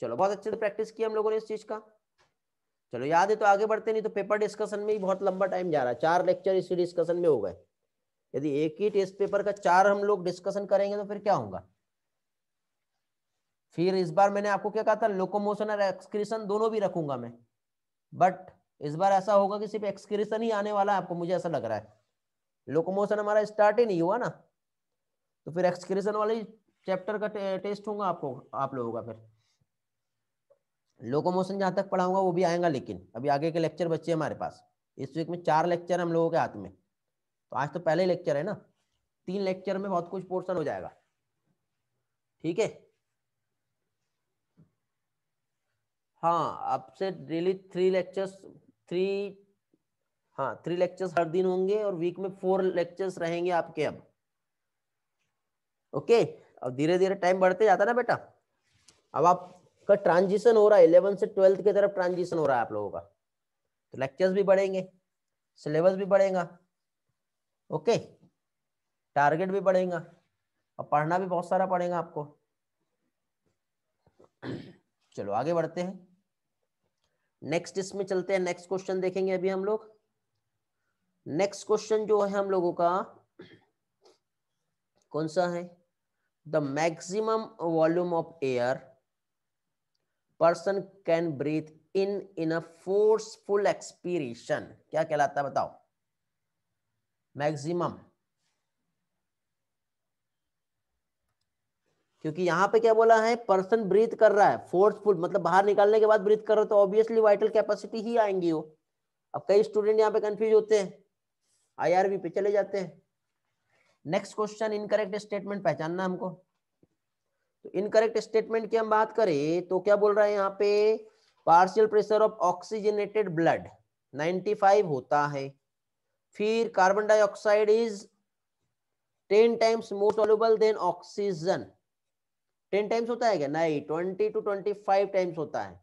[SPEAKER 1] चलो बहुत अच्छे से प्रैक्टिस किया हम लोगों ने इस चीज का चलो याद है तो आगे बढ़ते नहीं तो पेपर डिस्कशन में ही बहुत लंबा टाइम जा रहा है चार लेक्चर इसी डिस्कशन में हो गए यदि एक ही टेस्ट पेपर का चार हम लोग डिस्कशन करेंगे तो फिर क्या होगा फिर इस बार मैंने आपको क्या कहा था लोकोमोशन और एक्सक्रीशन दोनों भी रखूंगा मैं बट इस बार ऐसा होगा कि सिर्फ एक्सक्रीशन ही आने वाला है आपको मुझे ऐसा लग रहा है लोकोमोशन हमारा स्टार्ट ही नहीं हुआ ना तो फिर एक्सक्रीशन वाले चैप्टर का टे, टेस्ट होगा आपको आप लोगों का फिर लोकोमोशन जहां तक पढ़ाऊंगा वो भी आएगा लेकिन अभी आगे के लेक्चर बच्चे हमारे पास इस वीक में चार लेक्चर हम लोगों के हाथ में तो आज तो पहले लेक्चर है ना तीन लेक्चर में बहुत कुछ पोर्शन हो जाएगा ठीक है हाँ आपसे डेली थ्री लेक्चर्स थ्री हाँ थ्री लेक्चर्स हर दिन होंगे और वीक में फोर लेक्चर्स रहेंगे आपके अब ओके अब धीरे धीरे टाइम बढ़ते जाता ना बेटा अब आपका ट्रांजिशन हो रहा है इलेवन से ट्वेल्थ की तरफ ट्रांजिशन हो रहा है आप लोगों का तो लेक्चर्स भी बढ़ेंगे सिलेबस भी बढ़ेगा ओके टारगेट भी बढ़ेगा और पढ़ना भी बहुत सारा पड़ेगा आपको चलो आगे बढ़ते हैं नेक्स्ट इसमें चलते हैं नेक्स्ट क्वेश्चन देखेंगे अभी हम लोग नेक्स्ट क्वेश्चन जो है हम लोगों का कौन सा है the maximum volume of air person can breathe in in a forceful expiration क्या कहलाता है बताओ मैक्सिमम क्योंकि यहाँ पे क्या बोला है पर्सन ब्रीथ कर रहा है फोर्सफुल मतलब बाहर निकालने के बाद ब्रीथ कर रहा है तो ऑब्वियसली वाइटल कैपेसिटी ही आएंगी वो अब कई स्टूडेंट यहाँ पे कंफ्यूज होते हैं आईआरबी पे चले जाते हैं नेक्स्ट क्वेश्चन इनकरेक्ट स्टेटमेंट पहचानना हमको तो इनकरेक्ट स्टेटमेंट की हम बात करें तो क्या बोल रहा है यहाँ पे partial pressure of oxygenated blood 95 होता है फिर carbon dioxide is 10 times more soluble than oxygen ten times होता है क्या नहीं twenty two twenty five times होता है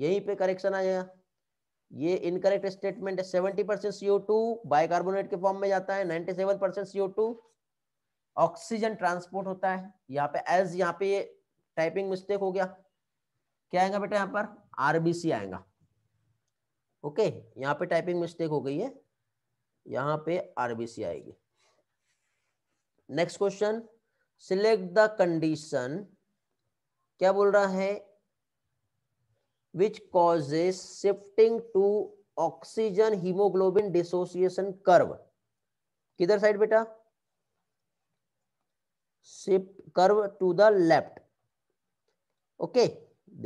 [SPEAKER 1] यही पे करेक्शन आ जाएगा ये इनकरेक्ट स्टेटमेंट है seventy percent CO two bicarbonate के फॉर्म में जाता है ninety seven percent CO two oxygen transport होता है यहाँ पे एज यहाँ पे ये टाइपिंग मिस्टेक हो गया क्या आएगा बेटा यहाँ पर आरबीसी आएगा ओके यहाँ पे टाइपिंग मिस्टेक हो गई है यहाँ पे आरबीसी आएगी next question select the condition क्या बोल रहा है which causes shifting to oxygen haemoglobin dissociation curve किधर साइड बेटा shift curve to the left okay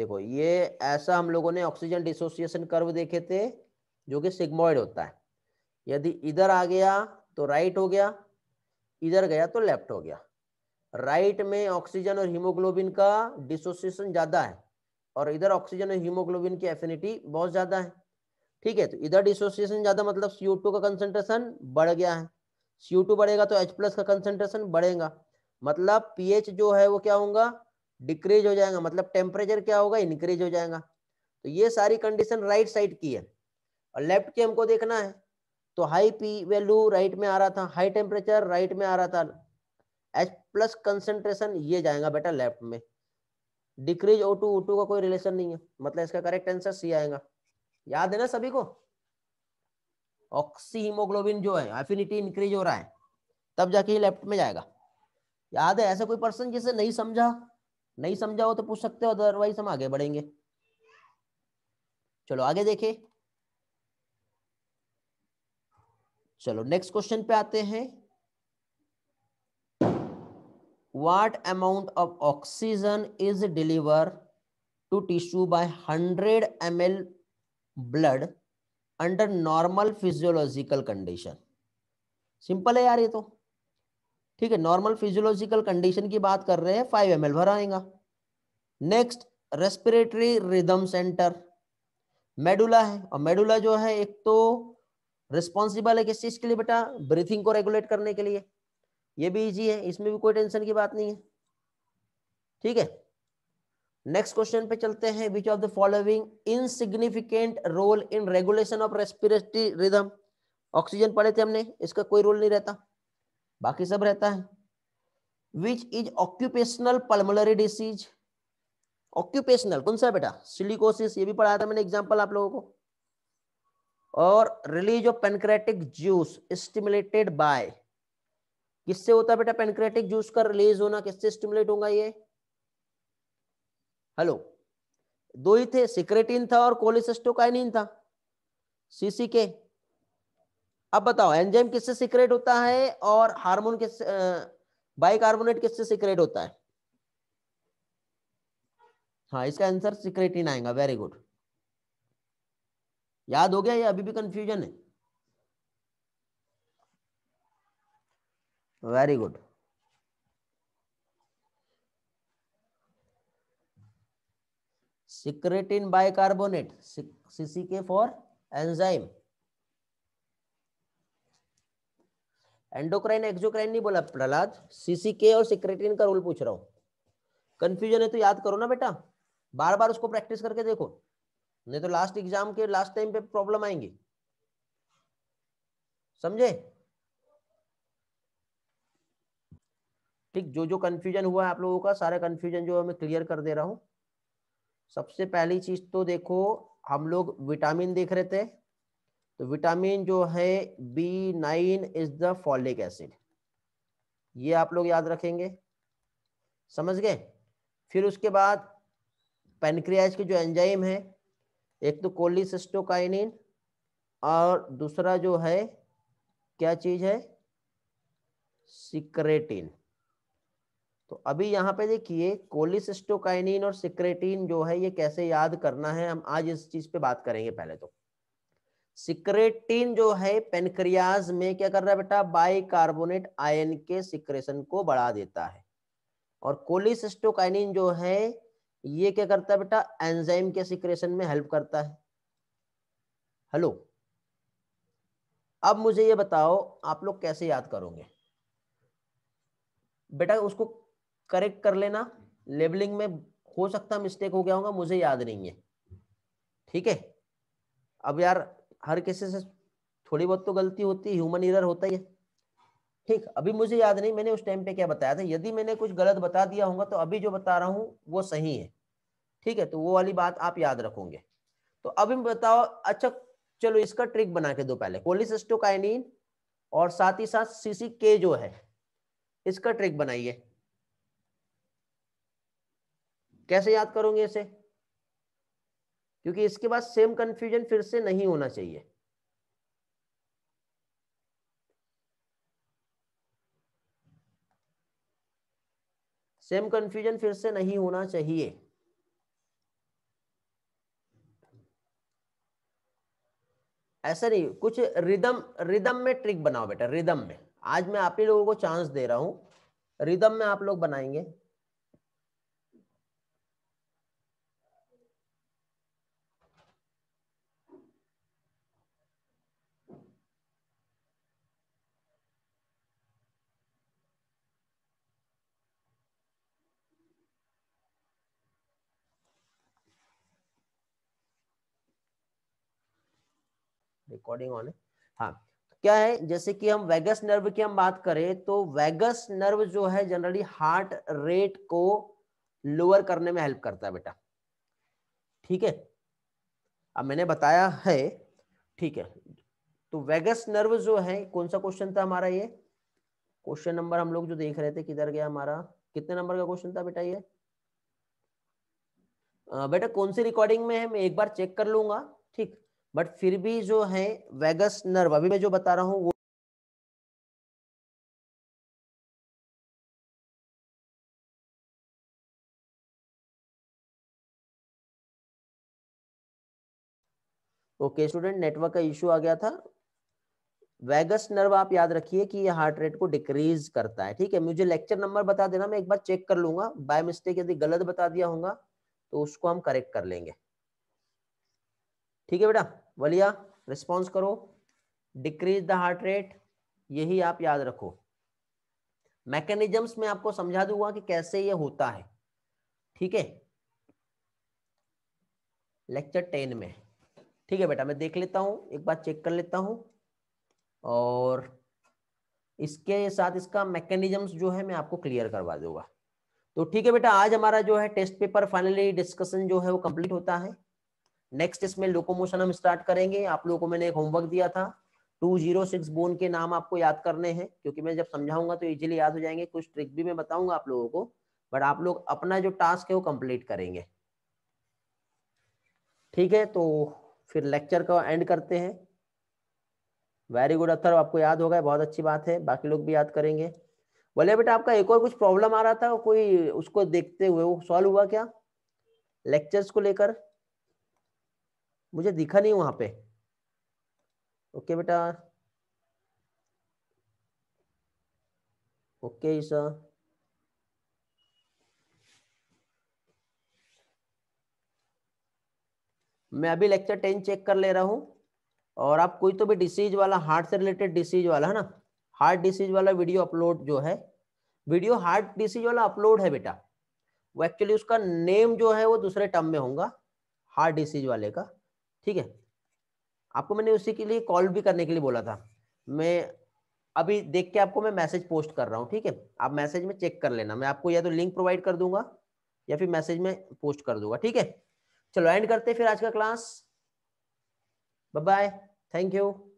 [SPEAKER 1] देखो ये ऐसा हम लोगों ने ऑक्सीजन डिसोसिएशन कर्व देखे थे जो कि सिग्मोइड होता है यदि इधर आ गया तो राइट हो गया इधर गया तो लेफ्ट हो गया राइट में ऑक्सीजन और हीमोग्लोबिन का डिसोसिएशन ज्यादा है और इधर ऑक्सीजन और हीमोग्लोबिन की एफिनिटी बहुत ज्यादा है ठीक है तो इधर डिसोसिएशन ज्यादा मतलब सीओ का कंसेंट्रेशन बढ़ गया है सीओ बढ़ेगा तो एच प्लस का कंसेंट्रेशन बढ़ेगा मतलब पीएच जो है वो क्या होगा डिक्रीज हो जाएगा मतलब टेम्परेचर क्या होगा इनक्रीज हो जाएगा तो ये सारी कंडीशन राइट साइड की है और लेफ्ट की हमको देखना है तो हाई पी वैल्यू राइट में आ रहा था हाई टेम्परेचर राइट में आ रहा था एच प्लस कंसेंट्रेशन ये जाएगा बेटा लेफ्ट में decrease O two O two का कोई रिलेशन नहीं है मतलब इसका करेक्ट आंसर सी आएगा याद है ना सभी को ऑक्सी हीमोग्लोबिन जो है एफिनिटी इंक्रीज हो रहा है तब जाके लेफ्ट में जाएगा याद है ऐसा कोई पर्सन जिसे नहीं समझा नहीं समझा हो तो पूछ सकते हो अदरवाइज हम आगे बढ़ेंगे चलो आगे देखिए चलो नेक्स्ट क्वेश्चन पे आते हैं what amount of oxygen is delivered to tissue by 100 ml blood under normal physiological condition simple है यार ये तो ठीक है नॉर्मल फिजियोलॉजिकल कंडीशन की बात कर रहे हैं फाइव एम एल भर आएगा next respiratory rhythm centre medulla है और मेडुला जो है एक तो रिस्पॉन्सिबल है किस चीज के लिए बेटा ब्रीथिंग को रेगुलेट करने के लिए ये भी इजी है इसमें भी कोई टेंशन की बात नहीं है ठीक है नेक्स्ट क्वेश्चन पे चलते हैं which of the following insignificant role in regulation of respiratory rhythm oxygen पढ़े थे हमने इसका कोई रोल नहीं रहता बाकी सब रहता है which is occupational pulmonary disease occupational कौन सा बेटा सिलिकोसिस ये भी पढ़ाया था मैंने एग्जाम्पल आप लोगों को और release of pancreatic juice stimulated by किससे होता है बेटा पेनक्रेटिक जूस का रिलीज होना किससे स्टिमुलेट होगा ये हेलो दो ही थे सिक्रेटिन था और कोलिसिस्टोकाइनिन था सीसी के अब बताओ एंजाइम किससे सिक्रेट होता है और हार्मोन किस बाइकार्बोनेट किससे सिक्रेट होता है हाँ इसका आंसर सिक्रेटिन आएगा वेरी गुड याद हो गया ये अभी भी कंफ्यूजन है very good secretin bicarbonate cck for enzyme endocrine exocrine नहीं बोला प्रहलाद सीसीके और सिक्रेटिन का रोल पूछ रहा हूं कंफ्यूजन है तो याद करो ना बेटा बार बार उसको प्रैक्टिस करके देखो नहीं तो लास्ट एग्जाम के लास्ट टाइम पे प्रॉब्लम आएंगी समझे ठीक जो जो कन्फ्यूजन हुआ है आप लोगों का सारा कन्फ्यूजन जो है मैं क्लियर कर दे रहा हूँ सबसे पहली चीज तो देखो हम लोग विटामिन देख रहे थे तो विटामिन जो है B nine is the folic acid ये आप लोग याद रखेंगे समझ गए फिर उसके बाद पेनक्रियाज के जो एंजाइम है एक तो कोलिसिस्टोकाइनिन और दूसरा जो है क्या चीज है सिक्रेटिन तो अभी यहाँ पे देखिए कोलिसिस्टोकाइनिन और सिक्रेटिन जो है ये कैसे याद करना है हम आज इस चीज पे बात करेंगे पहले तो सिक्रेटिन जो है पेनक्रियाज में क्या कर रहा है बेटा बाइकार्बोनेट आयन के सिक्रेशन को बढ़ा देता है और कोलिसिस्टोकाइनिन जो है ये क्या करता है बेटा एंजाइम के सिक्रेशन में हेल्प करता है हेलो अब मुझे ये बताओ आप लोग कैसे याद करोगे बेटा उसको करेक्ट कर लेना लेबलिंग में हो सकता मिस्टेक हो गया होगा मुझे याद नहीं है ठीक है अब यार हर किसी से थोड़ी बहुत तो गलती होती है ह्यूमन एरर होता ही है ठीक अभी मुझे याद नहीं मैंने उस टाइम पे क्या बताया था यदि मैंने कुछ गलत बता दिया होगा तो अभी जो बता रहा हूँ वो सही है ठीक है तो वो वाली बात आप याद रखोगे तो अभी बताओ अच्छा चलो इसका ट्रिक बना के दो पहले कोलिसटोकाइनिन और साथ ही साथ सीसी के जो है इसका ट्रिक बनाइए कैसे याद करोगे इसे क्योंकि इसके बाद सेम कंफ्यूजन फिर से नहीं होना चाहिए सेम कंफ्यूजन फिर से नहीं होना चाहिए ऐसा नहीं कुछ रिदम रिदम में ट्रिक बनाओ बेटा रिदम में आज मैं आप ही लोगों को चांस दे रहा हूं रिदम में आप लोग बनाएंगे रिकॉर्डिंग ऑन है हाँ तो क्या है जैसे कि हम वेगस नर्व की हम बात करें तो वेगस नर्व जो है जनरली हार्ट रेट को लोअर करने में हेल्प करता है बेटा ठीक है अब मैंने बताया है ठीक है तो वेगस नर्व जो है कौन सा क्वेश्चन था हमारा ये क्वेश्चन नंबर हम लोग जो देख रहे थे किधर गया हमारा कितने नंबर का क्वेश्चन था बेटा ये बेटा कौन सी रिकॉर्डिंग में है मैं एक बार चेक कर लूंगा ठीक बट फिर भी जो है वेगस नर्व अभी मैं जो बता रहा हूँ वो ओके स्टूडेंट नेटवर्क का इश्यू आ गया था वेगस नर्व आप याद रखिए कि ये हार्ट रेट को डिक्रीज करता है ठीक है मुझे लेक्चर नंबर बता देना मैं एक बार चेक कर लूंगा बाय मिस्टेक यदि गलत बता दिया होगा तो उसको हम करेक्ट कर लेंगे ठीक है बेटा वलिया रिस्पॉन्स करो डिक्रीज द हार्ट रेट यही आप याद रखो मैकेनिजम्स में आपको समझा दूंगा कि कैसे ये होता है ठीक है लेक्चर टेन में ठीक है बेटा मैं देख लेता हूँ एक बार चेक कर लेता हूँ और इसके साथ इसका मैकेनिजम्स जो है मैं आपको क्लियर करवा दूंगा तो ठीक है बेटा आज हमारा जो है टेस्ट पेपर फाइनली डिस्कशन जो है वो कंप्लीट होता है नेक्स्ट इसमें लोकोमोशन हम स्टार्ट करेंगे आप लोगों को मैंने एक होमवर्क दिया था टू जीरो सिक्स बोन के नाम आपको याद करने हैं क्योंकि मैं जब समझाऊंगा तो इजीली याद हो जाएंगे कुछ ट्रिक भी मैं बताऊंगा आप लोगों को बट आप लोग अपना जो टास्क है वो कंप्लीट करेंगे ठीक है तो फिर लेक्चर का एंड करते हैं वेरी गुड अथर आपको याद होगा बहुत अच्छी बात है बाकी लोग भी याद करेंगे बोले बेटा आपका एक और कुछ प्रॉब्लम आ रहा था कोई उसको देखते हुए वो सॉल्व हुआ क्या लेक्चर्स को लेकर मुझे दिखा नहीं वहां पे ओके बेटा ओके सर मैं अभी लेक्चर टेन चेक कर ले रहा हूँ और आप कोई तो भी डिसीज वाला हार्ट से रिलेटेड डिसीज वाला है ना हार्ट डिसीज वाला वीडियो अपलोड जो है वीडियो हार्ट डिसीज वाला अपलोड है बेटा वो एक्चुअली उसका नेम जो है वो दूसरे टर्म में होगा हार्ट डिसीज वाले का ठीक है आपको मैंने उसी के लिए कॉल भी करने के लिए बोला था मैं अभी देख के आपको मैं मैसेज पोस्ट कर रहा हूँ ठीक है आप मैसेज में चेक कर लेना मैं आपको या तो लिंक प्रोवाइड कर दूंगा या फिर मैसेज में पोस्ट कर दूंगा ठीक है चलो एंड करते फिर आज का class bye bye thank you